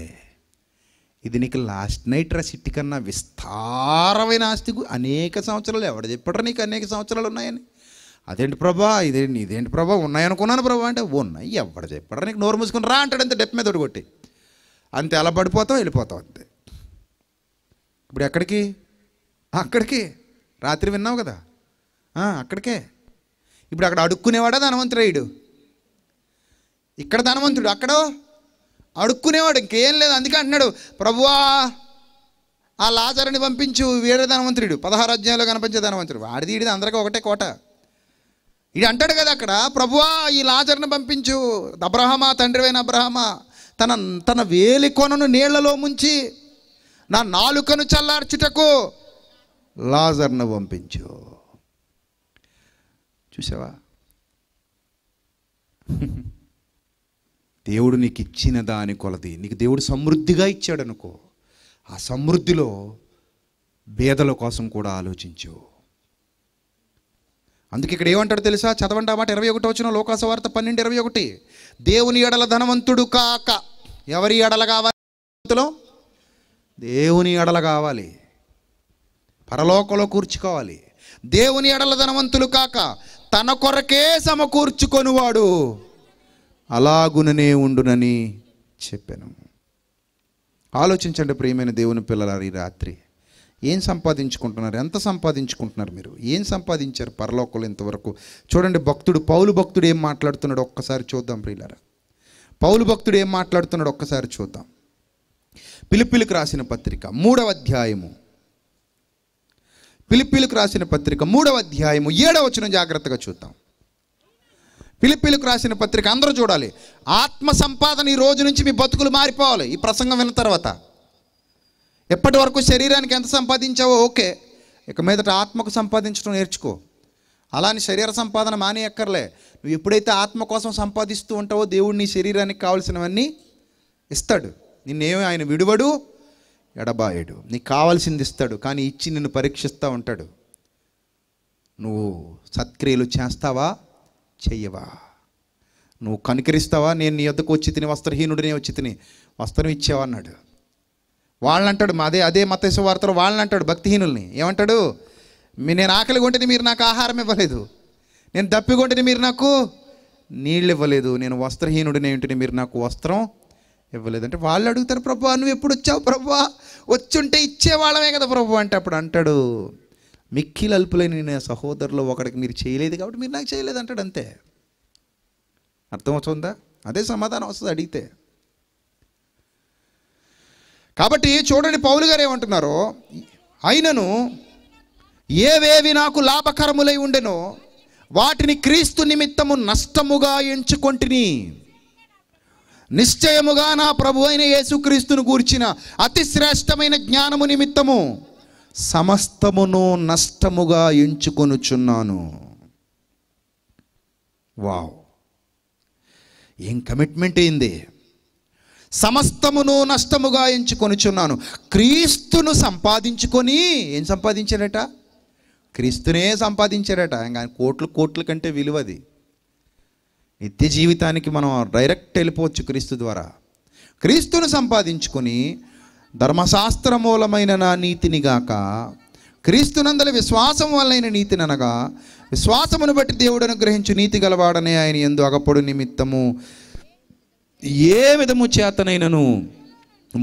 ఇది నీకు లాస్ట్ నైట్ రా సిట్టి కన్నా విస్తారమైన ఆస్తి అనేక సంవత్సరాలు ఎవడు చెప్పడం నీకు అనేక సంవత్సరాలు ఉన్నాయని అదేంటి ప్రభా ఇదేంటి ఇదేంటి ప్రభా ఉన్నాయనుకున్నాను ప్రభా అంటే ఉన్నాయి ఎవడు చెప్పడం నీకు నోరు మూసుకుని రా అంటాడు అంతే డెప్ మీద కొట్టి అంతే అలా పడిపోతాం వెళ్ళిపోతాం అంతే ఇప్పుడు ఎక్కడికి అక్కడికి రాత్రి విన్నావు కదా అక్కడికే ఇప్పుడు అక్కడ అడుక్కునేవాడా ధనవంతురాయుడు ఇక్కడ ధనవంతుడు అక్కడ అడుక్కునేవాడు ఇంకేం లేదు అందుకే అంటున్నాడు ప్రభువా ఆ లాజర్ని పంపించు వేరే ధనవంతుడు పదహారు అధ్యాయంలో కనిపించే ధనవంతుడు వాడిది ఈడిది అందరికీ ఒకటే కోట ఇది అంటాడు కదా అక్కడ ప్రభువా ఈ లాజర్ని పంపించు అబ్రహమా అయిన అబ్రహమా తన తన వేలి కొనను నీళ్లలో ముంచి నా నాలుకను చల్లార్చుటకు లాజర్ను పంపించు చూసావా దేవుడు నీకు ఇచ్చిన దాని కొలది నీకు దేవుడు సమృద్ధిగా ఇచ్చాడు అనుకో ఆ సమృద్ధిలో భేదల కోసం కూడా ఆలోచించు అందుకే ఇక్కడ ఏమంటాడు తెలుసా చదవండి ఆ మాట ఇరవై ఒకటి వచ్చిన లోకాస వార్త పన్నెండు ఇరవై ఒకటి దేవుని ఎడల ధనవంతుడు కాక ఎవరి ఎడల కావాలి దేవుని ఎడల కావాలి పరలోకంలో కూర్చుకోవాలి దేవుని ఎడల ధనవంతులు కాక తన కొరకే సమకూర్చుకొనివాడు అలాగుననే ఉండునని చెప్పాను ఆలోచించండి ప్రియమైన దేవుని పిల్లలారు ఈ రాత్రి ఏం సంపాదించుకుంటున్నారు ఎంత సంపాదించుకుంటున్నారు మీరు ఏం సంపాదించారు పరలోకలు ఇంతవరకు చూడండి భక్తుడు పౌలు భక్తుడు ఏం మాట్లాడుతున్నాడు ఒక్కసారి చూద్దాం ప్రియులారా పౌలు భక్తుడు ఏం మాట్లాడుతున్నాడు ఒక్కసారి చూద్దాం పిలిపిలికి రాసిన పత్రిక మూడవ అధ్యాయము పిలిపిలికి రాసిన పత్రిక మూడవ అధ్యాయము ఏడవ వచ్చిన జాగ్రత్తగా చూద్దాం పిలిపిలుకు రాసిన పత్రిక అందరూ చూడాలి ఆత్మ సంపాదన ఈ రోజు నుంచి మీ బతుకులు మారిపోవాలి ఈ ప్రసంగం విన్న తర్వాత ఎప్పటి వరకు శరీరానికి ఎంత సంపాదించావో ఓకే ఇక మీదట ఆత్మకు సంపాదించడం నేర్చుకో అలానే శరీర సంపాదన మానేయక్కర్లే నువ్వు ఎప్పుడైతే ఆత్మ కోసం సంపాదిస్తూ ఉంటావో దేవుడు నీ శరీరానికి కావాల్సినవన్నీ ఇస్తాడు నిన్నేమి ఆయన విడువడు ఎడబాయడు నీకు కావాల్సింది ఇస్తాడు కానీ ఇచ్చి నిన్ను పరీక్షిస్తూ ఉంటాడు నువ్వు సత్క్రియలు చేస్తావా చెయ్యవా నువ్వు కనికరిస్తావా నేను నీ వద్దకు వచ్చి తిని వస్త్రహీనుడినే వచ్చి తిని వస్త్రం ఇచ్చావా అన్నాడు వాళ్ళని అంటాడు అదే అదే మతేశ్వ వార్తలు వాళ్ళని అంటాడు భక్తిహీనుల్ని ఏమంటాడు మీ నేను ఆకలి కొంటేనే మీరు నాకు ఆహారం ఇవ్వలేదు నేను దప్పి కొంటేనే మీరు నాకు నీళ్ళు ఇవ్వలేదు నేను వస్త్రహీనుడిని ఉంటేనే మీరు నాకు వస్త్రం ఇవ్వలేదు అంటే వాళ్ళు అడుగుతారు ప్రభు నువ్వు ఎప్పుడు వచ్చావు ప్రభు వచ్చుంటే ఇచ్చేవాళ్ళమే కదా ప్రభు అంటే అప్పుడు అంటాడు మిక్కిలు అల్పులైన నేను సహోదరులు ఒకడికి మీరు చేయలేదు కాబట్టి మీరు నాకు చేయలేదు అంటాడు అంతే అర్థమవుతుందా అదే సమాధానం వస్తుంది అడిగితే కాబట్టి చూడండి పౌలు గారు ఏమంటున్నారు అయినను ఏవేవి నాకు లాభకరములై ఉండెనో వాటిని క్రీస్తు నిమిత్తము నష్టముగా ఎంచుకొంటిని నిశ్చయముగా నా ప్రభు అయిన యేసుక్రీస్తును గూర్చిన అతి శ్రేష్టమైన జ్ఞానము నిమిత్తము సమస్తమును నష్టముగా ఎంచుకొనుచున్నాను వావ్ ఏం కమిట్మెంట్ అయింది సమస్తమును నష్టముగా ఎంచుకొనుచున్నాను క్రీస్తును సంపాదించుకొని ఏం సంపాదించాడట క్రీస్తునే సంపాదించాడట ఇంకా కోట్లు కోట్ల కంటే విలువది నిత్య జీవితానికి మనం డైరెక్ట్ వెళ్ళిపోవచ్చు క్రీస్తు ద్వారా క్రీస్తును సంపాదించుకొని ధర్మశాస్త్ర మూలమైన నా నీతిని గాక క్రీస్తునందల విశ్వాసం వలన నీతిని అనగా విశ్వాసమును బట్టి దేవుడు అనుగ్రహించు నీతి గలవాడనే ఆయన ఎందు అగపొడు నిమిత్తము ఏ విధము చేతనైనను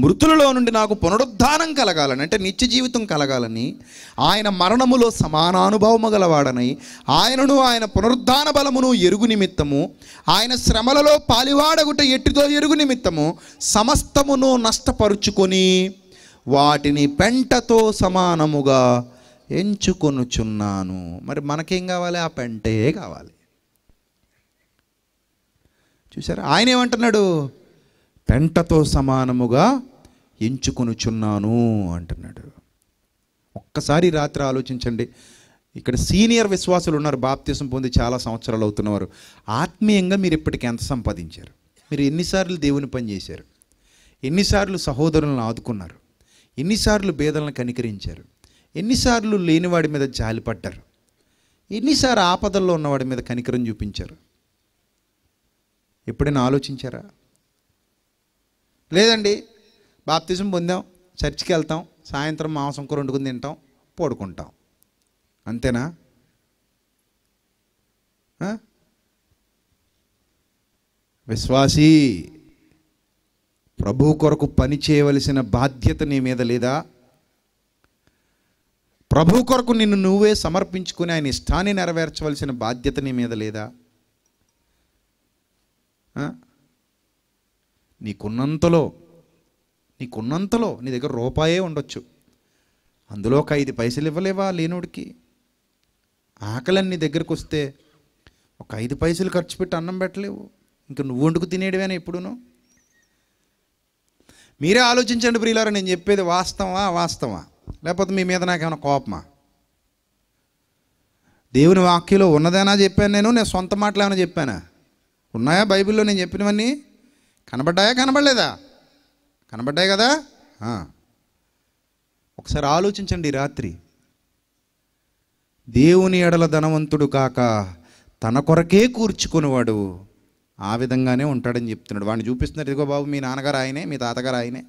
మృతులలో నుండి నాకు పునరుద్ధానం కలగాలని అంటే నిత్య జీవితం కలగాలని ఆయన మరణములో సమానానుభవము గలవాడని ఆయనను ఆయన పునరుద్ధాన బలమును ఎరుగు నిమిత్తము ఆయన శ్రమలలో పాలివాడగుట ఎట్టితో ఎరుగు నిమిత్తము సమస్తమును నష్టపరుచుకొని వాటిని పెంటతో సమానముగా ఎంచుకొనుచున్నాను మరి మనకేం కావాలి ఆ పెంటే కావాలి చూసారా ఆయన ఏమంటున్నాడు పెంటతో సమానముగా ఎంచుకొనుచున్నాను అంటున్నాడు ఒక్కసారి రాత్రి ఆలోచించండి ఇక్కడ సీనియర్ విశ్వాసులు ఉన్నారు బాప్తిసం పొంది చాలా సంవత్సరాలు అవుతున్నవారు ఆత్మీయంగా మీరు ఇప్పటికి ఎంత సంపాదించారు మీరు ఎన్నిసార్లు దేవుని పని చేశారు ఎన్నిసార్లు సహోదరులను ఆదుకున్నారు ఎన్నిసార్లు బేదలను కనికరించారు ఎన్నిసార్లు లేనివాడి మీద జాలిపడ్డారు ఎన్నిసార్లు ఆపదల్లో ఉన్నవాడి మీద కనికరం చూపించారు ఎప్పుడైనా ఆలోచించారా లేదండి బాప్తిజం పొందాం చర్చికి వెళ్తాం సాయంత్రం మాంసం కూర వండుకుని తింటాం పడుకుంటాం అంతేనా విశ్వాసీ ప్రభు కొరకు పని చేయవలసిన బాధ్యత నీ మీద లేదా ప్రభు కొరకు నిన్ను నువ్వే సమర్పించుకుని ఆయన ఇష్టాన్ని నెరవేర్చవలసిన బాధ్యత నీ మీద లేదా నీకున్నంతలో నీకున్నంతలో నీ దగ్గర రూపాయే ఉండొచ్చు అందులో ఒక ఐదు పైసలు ఇవ్వలేవా లేనోడికి నీ దగ్గరకు వస్తే ఒక ఐదు పైసలు ఖర్చు పెట్టి అన్నం పెట్టలేవు ఇంకా నువ్వు వండుకు తినేడివేనా ఎప్పుడును మీరే ఆలోచించండి ప్రియులారా నేను చెప్పేది వాస్తవా వాస్తవా లేకపోతే మీ మీద నాకేమైనా కోపమా దేవుని వాక్యలో ఉన్నదేనా చెప్పాను నేను నేను సొంత మాటలు ఏమైనా చెప్పానా ఉన్నాయా బైబిల్లో నేను చెప్పినవన్నీ కనబడ్డాయా కనబడలేదా కనబడ్డాయి కదా ఒకసారి ఆలోచించండి రాత్రి దేవుని ఎడల ధనవంతుడు కాక తన కొరకే కూర్చుకునేవాడు ఆ విధంగానే ఉంటాడని చెప్తున్నాడు వాడిని చూపిస్తున్నారు ఇదిగో బాబు మీ నాన్నగారు ఆయనే మీ తాతగారు ఆయనే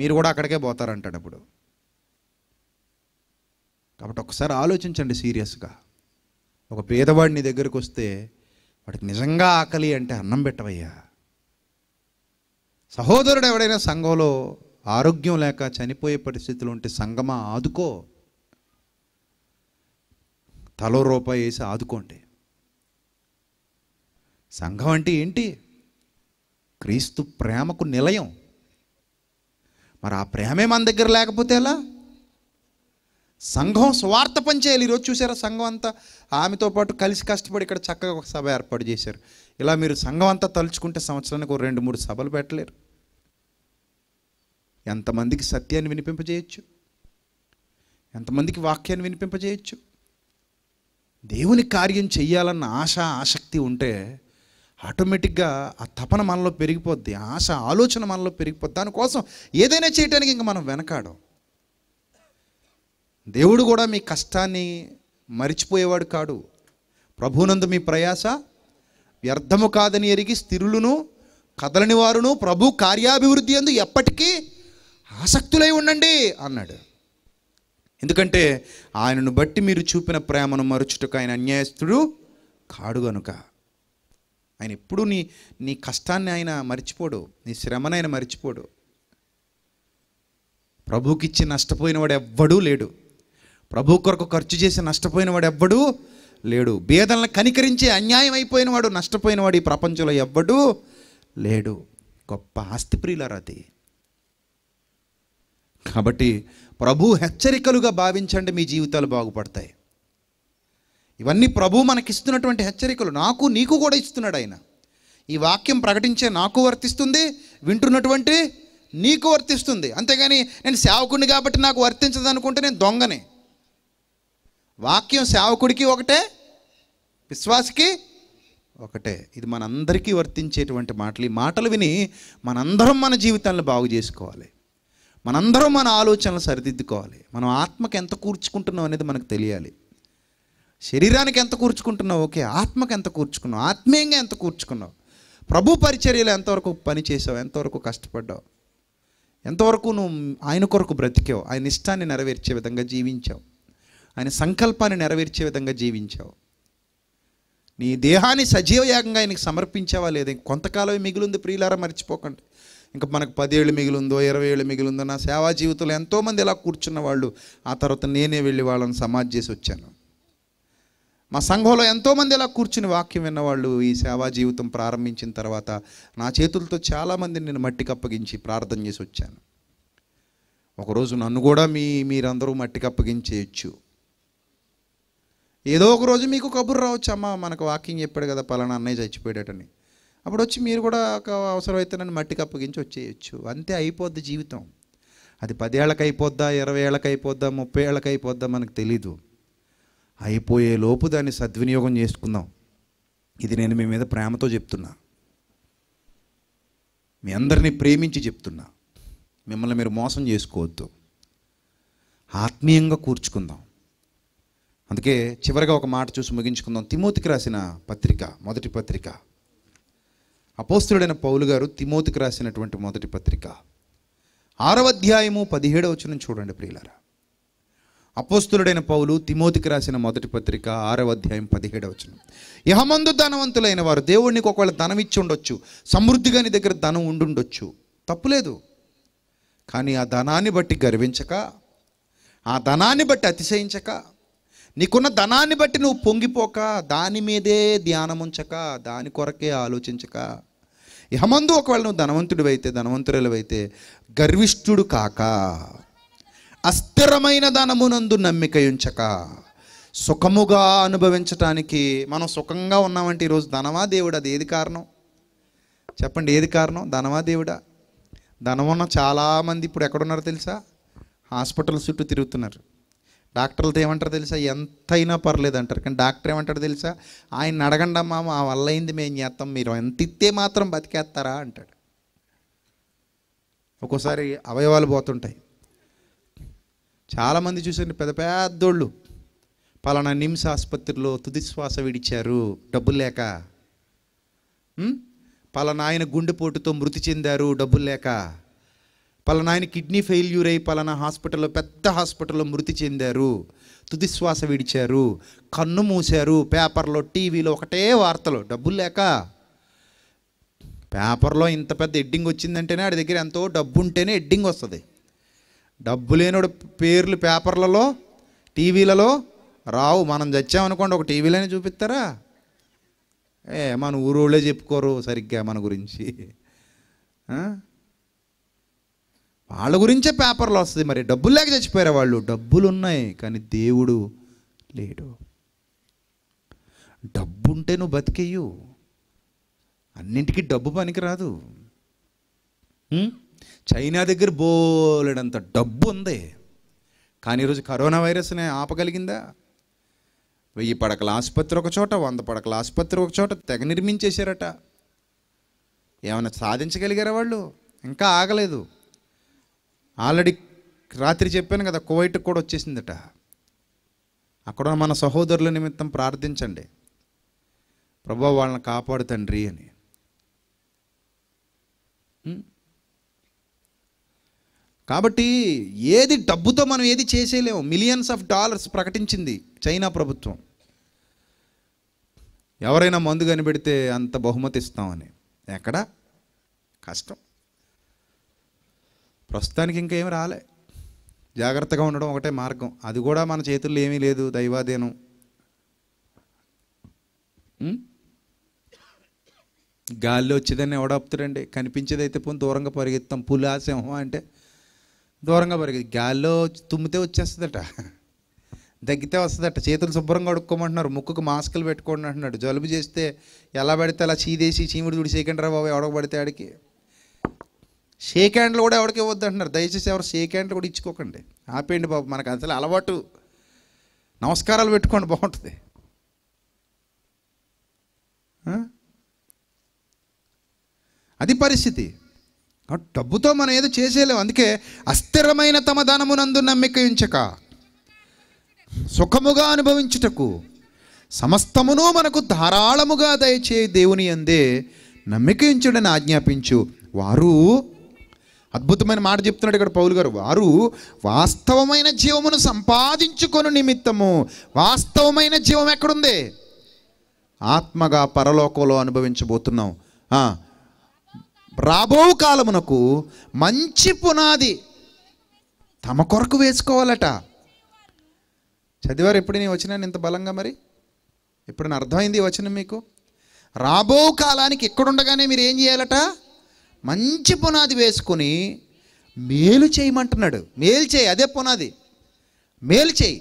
మీరు కూడా అక్కడికే పోతారంటాడు అప్పుడు కాబట్టి ఒకసారి ఆలోచించండి సీరియస్గా ఒక పేదవాడిని దగ్గరికి వస్తే వాడికి నిజంగా ఆకలి అంటే అన్నం పెట్టవయ్యా సహోదరుడు ఎవడైనా సంఘంలో ఆరోగ్యం లేక చనిపోయే పరిస్థితులు ఉంటే సంగమా ఆదుకో తలో రూపాయి వేసి ఆదుకోండి సంఘం అంటే ఏంటి క్రీస్తు ప్రేమకు నిలయం మరి ఆ ప్రేమే మన దగ్గర లేకపోతే ఎలా సంఘం స్వార్థ పనిచేయాలి ఈరోజు చూసారా సంఘం అంతా ఆమెతో పాటు కలిసి కష్టపడి ఇక్కడ చక్కగా ఒక సభ ఏర్పాటు చేశారు ఇలా మీరు సంఘం అంతా తలుచుకుంటే సంవత్సరానికి ఒక రెండు మూడు సభలు పెట్టలేరు ఎంతమందికి సత్యాన్ని వినిపింపజేయచ్చు ఎంతమందికి వాక్యాన్ని వినిపింపజేయచ్చు దేవుని కార్యం చెయ్యాలన్న ఆశ ఆసక్తి ఉంటే ఆటోమేటిక్గా ఆ తపన మనలో పెరిగిపోద్ది ఆశ ఆలోచన మనలో పెరిగిపోద్ది దానికోసం ఏదైనా చేయడానికి ఇంక మనం వెనకాడం దేవుడు కూడా మీ కష్టాన్ని మరిచిపోయేవాడు కాడు ప్రభునందు మీ ప్రయాస వ్యర్థము కాదని ఎరిగి స్థిరులను కదలని వారును ప్రభు కార్యాభివృద్ధి అందు ఎప్పటికీ ఆసక్తులై ఉండండి అన్నాడు ఎందుకంటే ఆయనను బట్టి మీరు చూపిన ప్రేమను మరుచుటకు ఆయన అన్యాయస్తుడు కాడు గనుక ఆయన ఎప్పుడూ నీ నీ కష్టాన్ని ఆయన మర్చిపోడు నీ శ్రమను ఆయన మర్చిపోడు ప్రభుకిచ్చి నష్టపోయిన వాడు ఎవ్వడూ లేడు ప్రభు కొరకు ఖర్చు చేసి నష్టపోయిన వాడు ఎవ్వడూ లేడు భేదలను కనికరించి అన్యాయం అయిపోయినవాడు నష్టపోయినవాడు ఈ ప్రపంచంలో ఎవ్వడూ లేడు గొప్ప ఆస్తిప్రియులరు అది కాబట్టి ప్రభు హెచ్చరికలుగా భావించండి మీ జీవితాలు బాగుపడతాయి ఇవన్నీ ప్రభు మనకిస్తున్నటువంటి హెచ్చరికలు నాకు నీకు కూడా ఇస్తున్నాడు ఆయన ఈ వాక్యం ప్రకటించే నాకు వర్తిస్తుంది వింటున్నటువంటి నీకు వర్తిస్తుంది అంతేగాని నేను సేవకుడిని కాబట్టి నాకు వర్తించదు అనుకుంటే నేను దొంగనే వాక్యం సేవకుడికి ఒకటే విశ్వాసకి ఒకటే ఇది మనందరికీ వర్తించేటువంటి మాటలు ఈ మాటలు విని మనందరం మన జీవితాలను బాగు చేసుకోవాలి మనందరం మన ఆలోచనలు సరిదిద్దుకోవాలి మనం ఆత్మకి ఎంత కూర్చుకుంటున్నాం అనేది మనకు తెలియాలి శరీరానికి ఎంత కూర్చుకుంటున్నావు ఓకే ఆత్మకి ఎంత కూర్చుకున్నావు ఆత్మీయంగా ఎంత కూర్చుకున్నావు ప్రభు పరిచర్యలు ఎంతవరకు పని చేసావు ఎంతవరకు కష్టపడ్డావు ఎంతవరకు నువ్వు ఆయన కొరకు బ్రతికావు ఆయన ఇష్టాన్ని నెరవేర్చే విధంగా జీవించావు ఆయన సంకల్పాన్ని నెరవేర్చే విధంగా జీవించావు నీ దేహాన్ని సజీవ యాగంగా ఆయనకి సమర్పించావా లేదా కొంతకాలమే మిగిలింది ప్రియులారా మర్చిపోకండి ఇంకా మనకు పదేళ్ళు మిగిలిందో ఇరవై ఏళ్ళు మిగిలిందో నా సేవా జీవితంలో ఎంతోమంది ఇలా కూర్చున్న వాళ్ళు ఆ తర్వాత నేనే వెళ్ళి వాళ్ళని సమాజ్ చేసి వచ్చాను మా సంఘంలో ఎంతోమంది ఇలా కూర్చుని వాక్యం విన్నవాళ్ళు ఈ సేవా జీవితం ప్రారంభించిన తర్వాత నా చేతులతో చాలామంది నేను మట్టి కప్పగించి ప్రార్థన చేసి వచ్చాను ఒకరోజు నన్ను కూడా మీ మీరందరూ మట్టి కప్పగించేయచ్చు ఏదో ఒక రోజు మీకు కబుర్ రావచ్చు అమ్మ మనకు వాకింగ్ చెప్పాడు కదా పలానా అన్నయ్య చచ్చిపోయాడటని అప్పుడు వచ్చి మీరు కూడా ఒక అవసరమైతే నన్ను మట్టికి అప్పగించి వచ్చేయచ్చు అంతే అయిపోద్ది జీవితం అది పదేళ్ళకి అయిపోద్దా ఇరవై ఏళ్ళకి అయిపోద్దా ముప్పై ఏళ్ళకి అయిపోద్దా మనకు తెలీదు అయిపోయే లోపు దాన్ని సద్వినియోగం చేసుకుందాం ఇది నేను మీ మీద ప్రేమతో చెప్తున్నా మీ అందరినీ ప్రేమించి చెప్తున్నా మిమ్మల్ని మీరు మోసం చేసుకోవద్దు ఆత్మీయంగా కూర్చుకుందాం అందుకే చివరిగా ఒక మాట చూసి ముగించుకుందాం తిమోతికి రాసిన పత్రిక మొదటి పత్రిక అపోస్తుడైన పౌలు గారు తిమోతికి రాసినటువంటి మొదటి పత్రిక ఆరవ అధ్యాయము పదిహేడవ వచనం చూడండి ప్రియులారా అపోస్తులుడైన పౌలు తిమోతికి రాసిన మొదటి పత్రిక ఆరవ అధ్యాయం పదిహేడవ వచనం యహమందు ధనవంతులైన వారు దేవుడికి ఒకవేళ ధనం ఇచ్చి ఉండొచ్చు సమృద్ధిగా నీ దగ్గర ధనం ఉండుండొచ్చు తప్పులేదు కానీ ఆ ధనాన్ని బట్టి గర్వించక ఆ ధనాన్ని బట్టి అతిశయించక నీకున్న ధనాన్ని బట్టి నువ్వు పొంగిపోక దాని మీదే ధ్యానం ఉంచక దాని కొరకే ఆలోచించక యహమందు ఒకవేళ నువ్వు ధనవంతుడు అయితే ధనవంతురాలవైతే గర్విష్ఠుడు కాక అస్థిరమైన ధనమునందు నమ్మిక ఉంచక సుఖముగా అనుభవించటానికి మనం సుఖంగా ఉన్నామంటే ఈరోజు ధనమా దేవుడు అది ఏది కారణం చెప్పండి ఏది కారణం ధనమా దేవుడా ధనం ఉన్న చాలామంది ఇప్పుడు ఎక్కడున్నారో తెలుసా హాస్పిటల్ చుట్టూ తిరుగుతున్నారు డాక్టర్లతో ఏమంటారు తెలుసా ఎంతైనా పర్లేదు అంటారు కానీ డాక్టర్ ఏమంటారు తెలుసా ఆయన అడగండి అమ్మా మా వల్ల అయింది మేము చేస్తాం మీరు ఎంత ఇస్తే మాత్రం బతికేస్తారా అంటాడు ఒక్కోసారి అవయవాలు పోతుంటాయి చాలామంది చూసారు పెద్ద పెద్దోళ్ళు పలానా నిమ్స్ ఆసుపత్రిలో తుదిశ్వాస విడిచారు డబ్బులు లేక పలానా ఆయన గుండెపోటుతో మృతి చెందారు డబ్బులు లేక పలానా ఆయన కిడ్నీ ఫెయిల్యూర్ అయ్యి పలానా హాస్పిటల్లో పెద్ద హాస్పిటల్లో మృతి చెందారు తుదిశ్వాస విడిచారు కన్ను మూశారు పేపర్లో టీవీలో ఒకటే వార్తలు డబ్బులు లేక పేపర్లో ఇంత పెద్ద ఎడ్డింగ్ వచ్చిందంటేనే ఆడి దగ్గర ఎంతో డబ్బు ఉంటేనే ఎడ్డింగ్ వస్తుంది డబ్బు లేనోడు పేర్లు పేపర్లలో టీవీలలో రావు మనం చచ్చామనుకోండి ఒక టీవీలోనే చూపిస్తారా ఏ మన ఊరోళ్ళే చెప్పుకోరు సరిగ్గా మన గురించి వాళ్ళ గురించే పేపర్లు వస్తుంది మరి డబ్బులు లేక చచ్చిపోయారు వాళ్ళు డబ్బులు ఉన్నాయి కానీ దేవుడు లేడు డబ్బు ఉంటే నువ్వు బతికేయు అన్నింటికీ డబ్బు పనికిరాదు చైనా దగ్గర బోలెడంత డబ్బు ఉంది కానీ ఈరోజు కరోనా వైరస్ని ఆపగలిగిందా వెయ్యి పడకల ఆసుపత్రి ఒక చోట వంద పడకల ఆసుపత్రి ఒక చోట తెగ నిర్మించేశారట ఏమైనా సాధించగలిగారా వాళ్ళు ఇంకా ఆగలేదు ఆల్రెడీ రాత్రి చెప్పాను కదా కువైట్ కూడా వచ్చేసిందట అక్కడ మన సహోదరుల నిమిత్తం ప్రార్థించండి ప్రభా వాళ్ళని కాపాడు తండ్రి అని కాబట్టి ఏది డబ్బుతో మనం ఏది చేసేయలేము మిలియన్స్ ఆఫ్ డాలర్స్ ప్రకటించింది చైనా ప్రభుత్వం ఎవరైనా మందు కనిపెడితే అంత బహుమతి ఇస్తామని ఎక్కడ కష్టం ప్రస్తుతానికి ఇంకా ఏమి రాలే జాగ్రత్తగా ఉండడం ఒకటే మార్గం అది కూడా మన చేతుల్లో ఏమీ లేదు దైవాధీనం గాల్లో వచ్చేదాన్ని కనిపించేది అయితే పోనీ దూరంగా పరిగెత్తాం పులి సింహం అంటే దూరంగా పరిగెత్తి గాల్లో తుమ్మితే వచ్చేస్తుందట దగ్గితే వస్తుందట చేతులు శుభ్రంగా కడుక్కోమంటున్నారు ముక్కుకు మాస్కులు పెట్టుకోండి అంటున్నాడు జలుబు చేస్తే ఎలా పడితే అలా చీదేసి చీముడు తుడిసేయకండి రా బాబు ఎవడకు పడితే ఆడికి షేక్ హ్యాండ్లు కూడా ఎవరికి ఇవ్వద్దు అంటున్నారు దయచేసి ఎవరు షేక్ హ్యాండ్లు కూడా ఇచ్చుకోకండి ఆపేయండి బాబు మనకు అసలు అలవాటు నమస్కారాలు పెట్టుకోండి బాగుంటుంది అది పరిస్థితి డబ్బుతో మనం ఏదో చేసేయలేము అందుకే అస్థిరమైన తమ ధనమునందు నమ్మిక ఉంచక సుఖముగా అనుభవించుటకు సమస్తమును మనకు ధారాళముగా దయచే దేవుని అందే నమ్మిక ఆజ్ఞాపించు వారు అద్భుతమైన మాట చెప్తున్నాడు ఇక్కడ పౌలు గారు వారు వాస్తవమైన జీవమును సంపాదించుకొని నిమిత్తము వాస్తవమైన జీవం ఎక్కడుంది ఆత్మగా పరలోకంలో అనుభవించబోతున్నాం రాబో కాలమునకు మంచి పునాది తమ కొరకు వేసుకోవాలట చదివారు ఎప్పుడు నేను వచ్చినాను ఇంత బలంగా మరి ఎప్పుడైనా అర్థమైంది వచ్చిన మీకు రాబో కాలానికి ఎక్కడుండగానే మీరు ఏం చేయాలట మంచి పునాది వేసుకొని మేలు చేయమంటున్నాడు మేలు చేయి అదే పునాది మేలు చేయి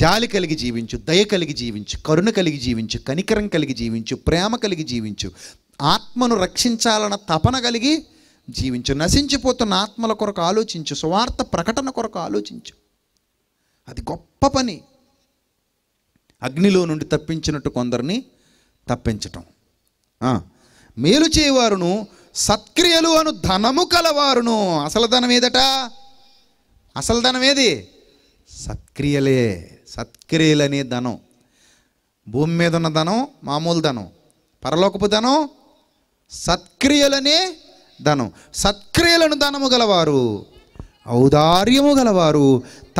జాలి కలిగి జీవించు దయ కలిగి జీవించు కరుణ కలిగి జీవించు కనికరం కలిగి జీవించు ప్రేమ కలిగి జీవించు ఆత్మను రక్షించాలన్న తపన కలిగి జీవించు నశించిపోతున్న ఆత్మల కొరకు ఆలోచించు స్వార్థ ప్రకటన కొరకు ఆలోచించు అది గొప్ప పని అగ్నిలో నుండి తప్పించినట్టు కొందరిని తప్పించటం మేలు చేయవారును సత్క్రియలు అను ధనము కలవారును అసలు ధనం ఏదట అసలు ధనం ఏది సత్క్రియలే సత్క్రియలనే ధనం భూమి మీద ఉన్న ధనం మామూలు ధనం పరలోకపు ధనం సత్క్రియలనే ధనం సత్క్రియలను ధనము గలవారు ఔదార్యము గలవారు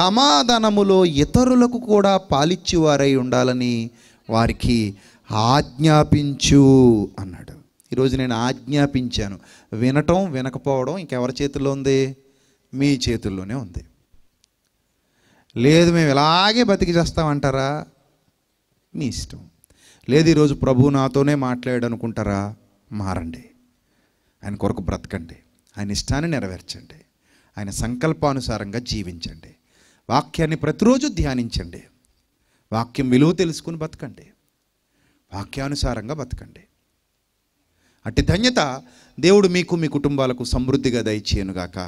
ధనములో ఇతరులకు కూడా పాలిచ్చేవారై ఉండాలని వారికి ఆజ్ఞాపించు అన్నాడు ఈరోజు నేను ఆజ్ఞాపించాను వినటం వినకపోవడం ఇంకెవరి చేతుల్లో ఉంది మీ చేతుల్లోనే ఉంది లేదు మేము ఇలాగే బతికి చేస్తామంటారా మీ ఇష్టం లేదు ఈరోజు ప్రభు నాతోనే మాట్లాడాడు అనుకుంటారా మారండి ఆయన కొరకు బ్రతకండి ఆయన ఇష్టాన్ని నెరవేర్చండి ఆయన సంకల్పానుసారంగా జీవించండి వాక్యాన్ని ప్రతిరోజు ధ్యానించండి వాక్యం విలువ తెలుసుకుని బతకండి వాక్యానుసారంగా బతకండి అట్టి ధన్యత దేవుడు మీకు మీ కుటుంబాలకు సమృద్ధిగా దయచేయనుగాక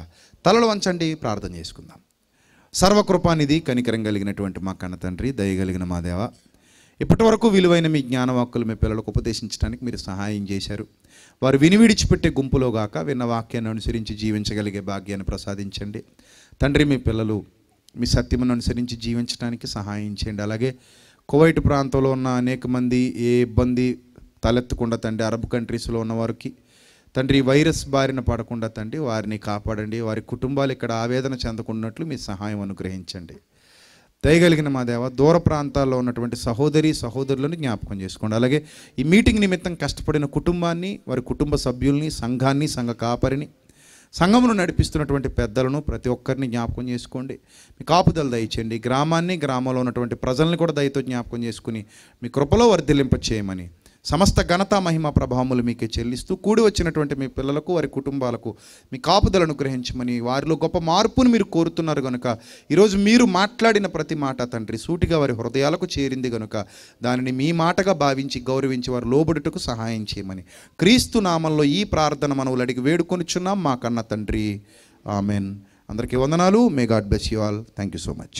తలలు వంచండి ప్రార్థన చేసుకుందాం సర్వకృపానిధి కనికరం కలిగినటువంటి మా కన్న తండ్రి దయగలిగిన మా దేవ ఇప్పటి వరకు విలువైన మీ జ్ఞానవాక్కులు మీ పిల్లలకు ఉపదేశించడానికి మీరు సహాయం చేశారు వారు విని విడిచిపెట్టే గుంపులో గాక విన్న వాక్యాన్ని అనుసరించి జీవించగలిగే భాగ్యాన్ని ప్రసాదించండి తండ్రి మీ పిల్లలు మీ సత్యమును అనుసరించి జీవించడానికి సహాయం చేయండి అలాగే కువైట్ ప్రాంతంలో ఉన్న అనేక మంది ఏ ఇబ్బంది తలెత్తకుండా తండ్రి అరబ్ కంట్రీస్లో ఉన్నవారికి తండ్రి వైరస్ బారిన పడకుండా తండ్రి వారిని కాపాడండి వారి కుటుంబాలు ఇక్కడ ఆవేదన చెందకున్నట్లు మీ సహాయం అనుగ్రహించండి దయగలిగిన మా దేవ దూర ప్రాంతాల్లో ఉన్నటువంటి సహోదరి సహోదరులను జ్ఞాపకం చేసుకోండి అలాగే ఈ మీటింగ్ నిమిత్తం కష్టపడిన కుటుంబాన్ని వారి కుటుంబ సభ్యుల్ని సంఘాన్ని సంఘ కాపరిని సంఘమును నడిపిస్తున్నటువంటి పెద్దలను ప్రతి ఒక్కరిని జ్ఞాపకం చేసుకోండి మీ కాపుదల దయచేయండి గ్రామాన్ని గ్రామంలో ఉన్నటువంటి ప్రజల్ని కూడా దయతో జ్ఞాపకం చేసుకుని మీ కృపలో వర్ధిల్లింప చేయమని సమస్త ఘనత మహిమ ప్రభావములు మీకే చెల్లిస్తూ కూడి వచ్చినటువంటి మీ పిల్లలకు వారి కుటుంబాలకు మీ కాపుదలను గ్రహించమని వారిలో గొప్ప మార్పును మీరు కోరుతున్నారు కనుక ఈరోజు మీరు మాట్లాడిన ప్రతి మాట తండ్రి సూటిగా వారి హృదయాలకు చేరింది కనుక దానిని మీ మాటగా భావించి గౌరవించి వారు లోబడుటకు సహాయం చేయమని క్రీస్తు నామంలో ఈ ప్రార్థన మనవులు అడిగి వేడుకొనిచున్నాం మా కన్న తండ్రి ఆమెన్ అందరికీ వందనాలు may God bless you all thank you so much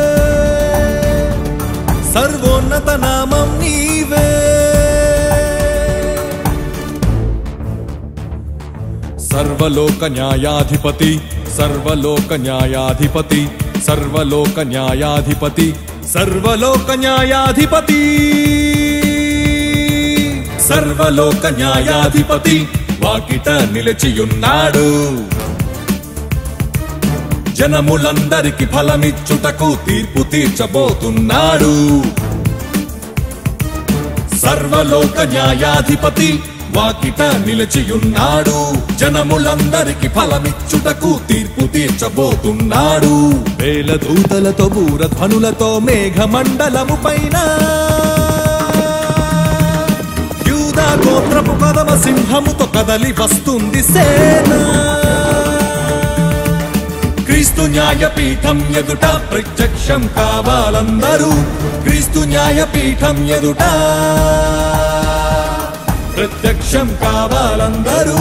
సర్వోన్నత నామం నీవే సర్వలోక న్యాయాధిపతి సర్వలోక న్యాయాధిపతి సర్వలోక న్యాయాధిపతి సర్వలోక న్యాయాధిపతి సర్వలోక న్యాయాధిపతి వాకిట నిలిచియున్నాడు జనములందరికి ఫలమిచ్చుటకు తీర్పు తీర్చబోతున్నాడు సర్వలోక న్యాయాధిపతి వాకిట నిలిచియున్నాడు జనములందరికి ఫలమిచ్చుటకు తీర్పు తీర్చబోతున్నాడు వేల దూతలతో బూరధ్వనులతో మేఘమండలము పైన యూదా గోత్రపు కదమ సింహముతో కదలి వస్తుంది సేనా క్రీస్తు న్యాయపీఠం ఎదుట ప్రత్యక్షం కావాలందరూ క్రీస్తు న్యాయపీఠం ఎదుట ప్రత్యక్షం కావాలందరూ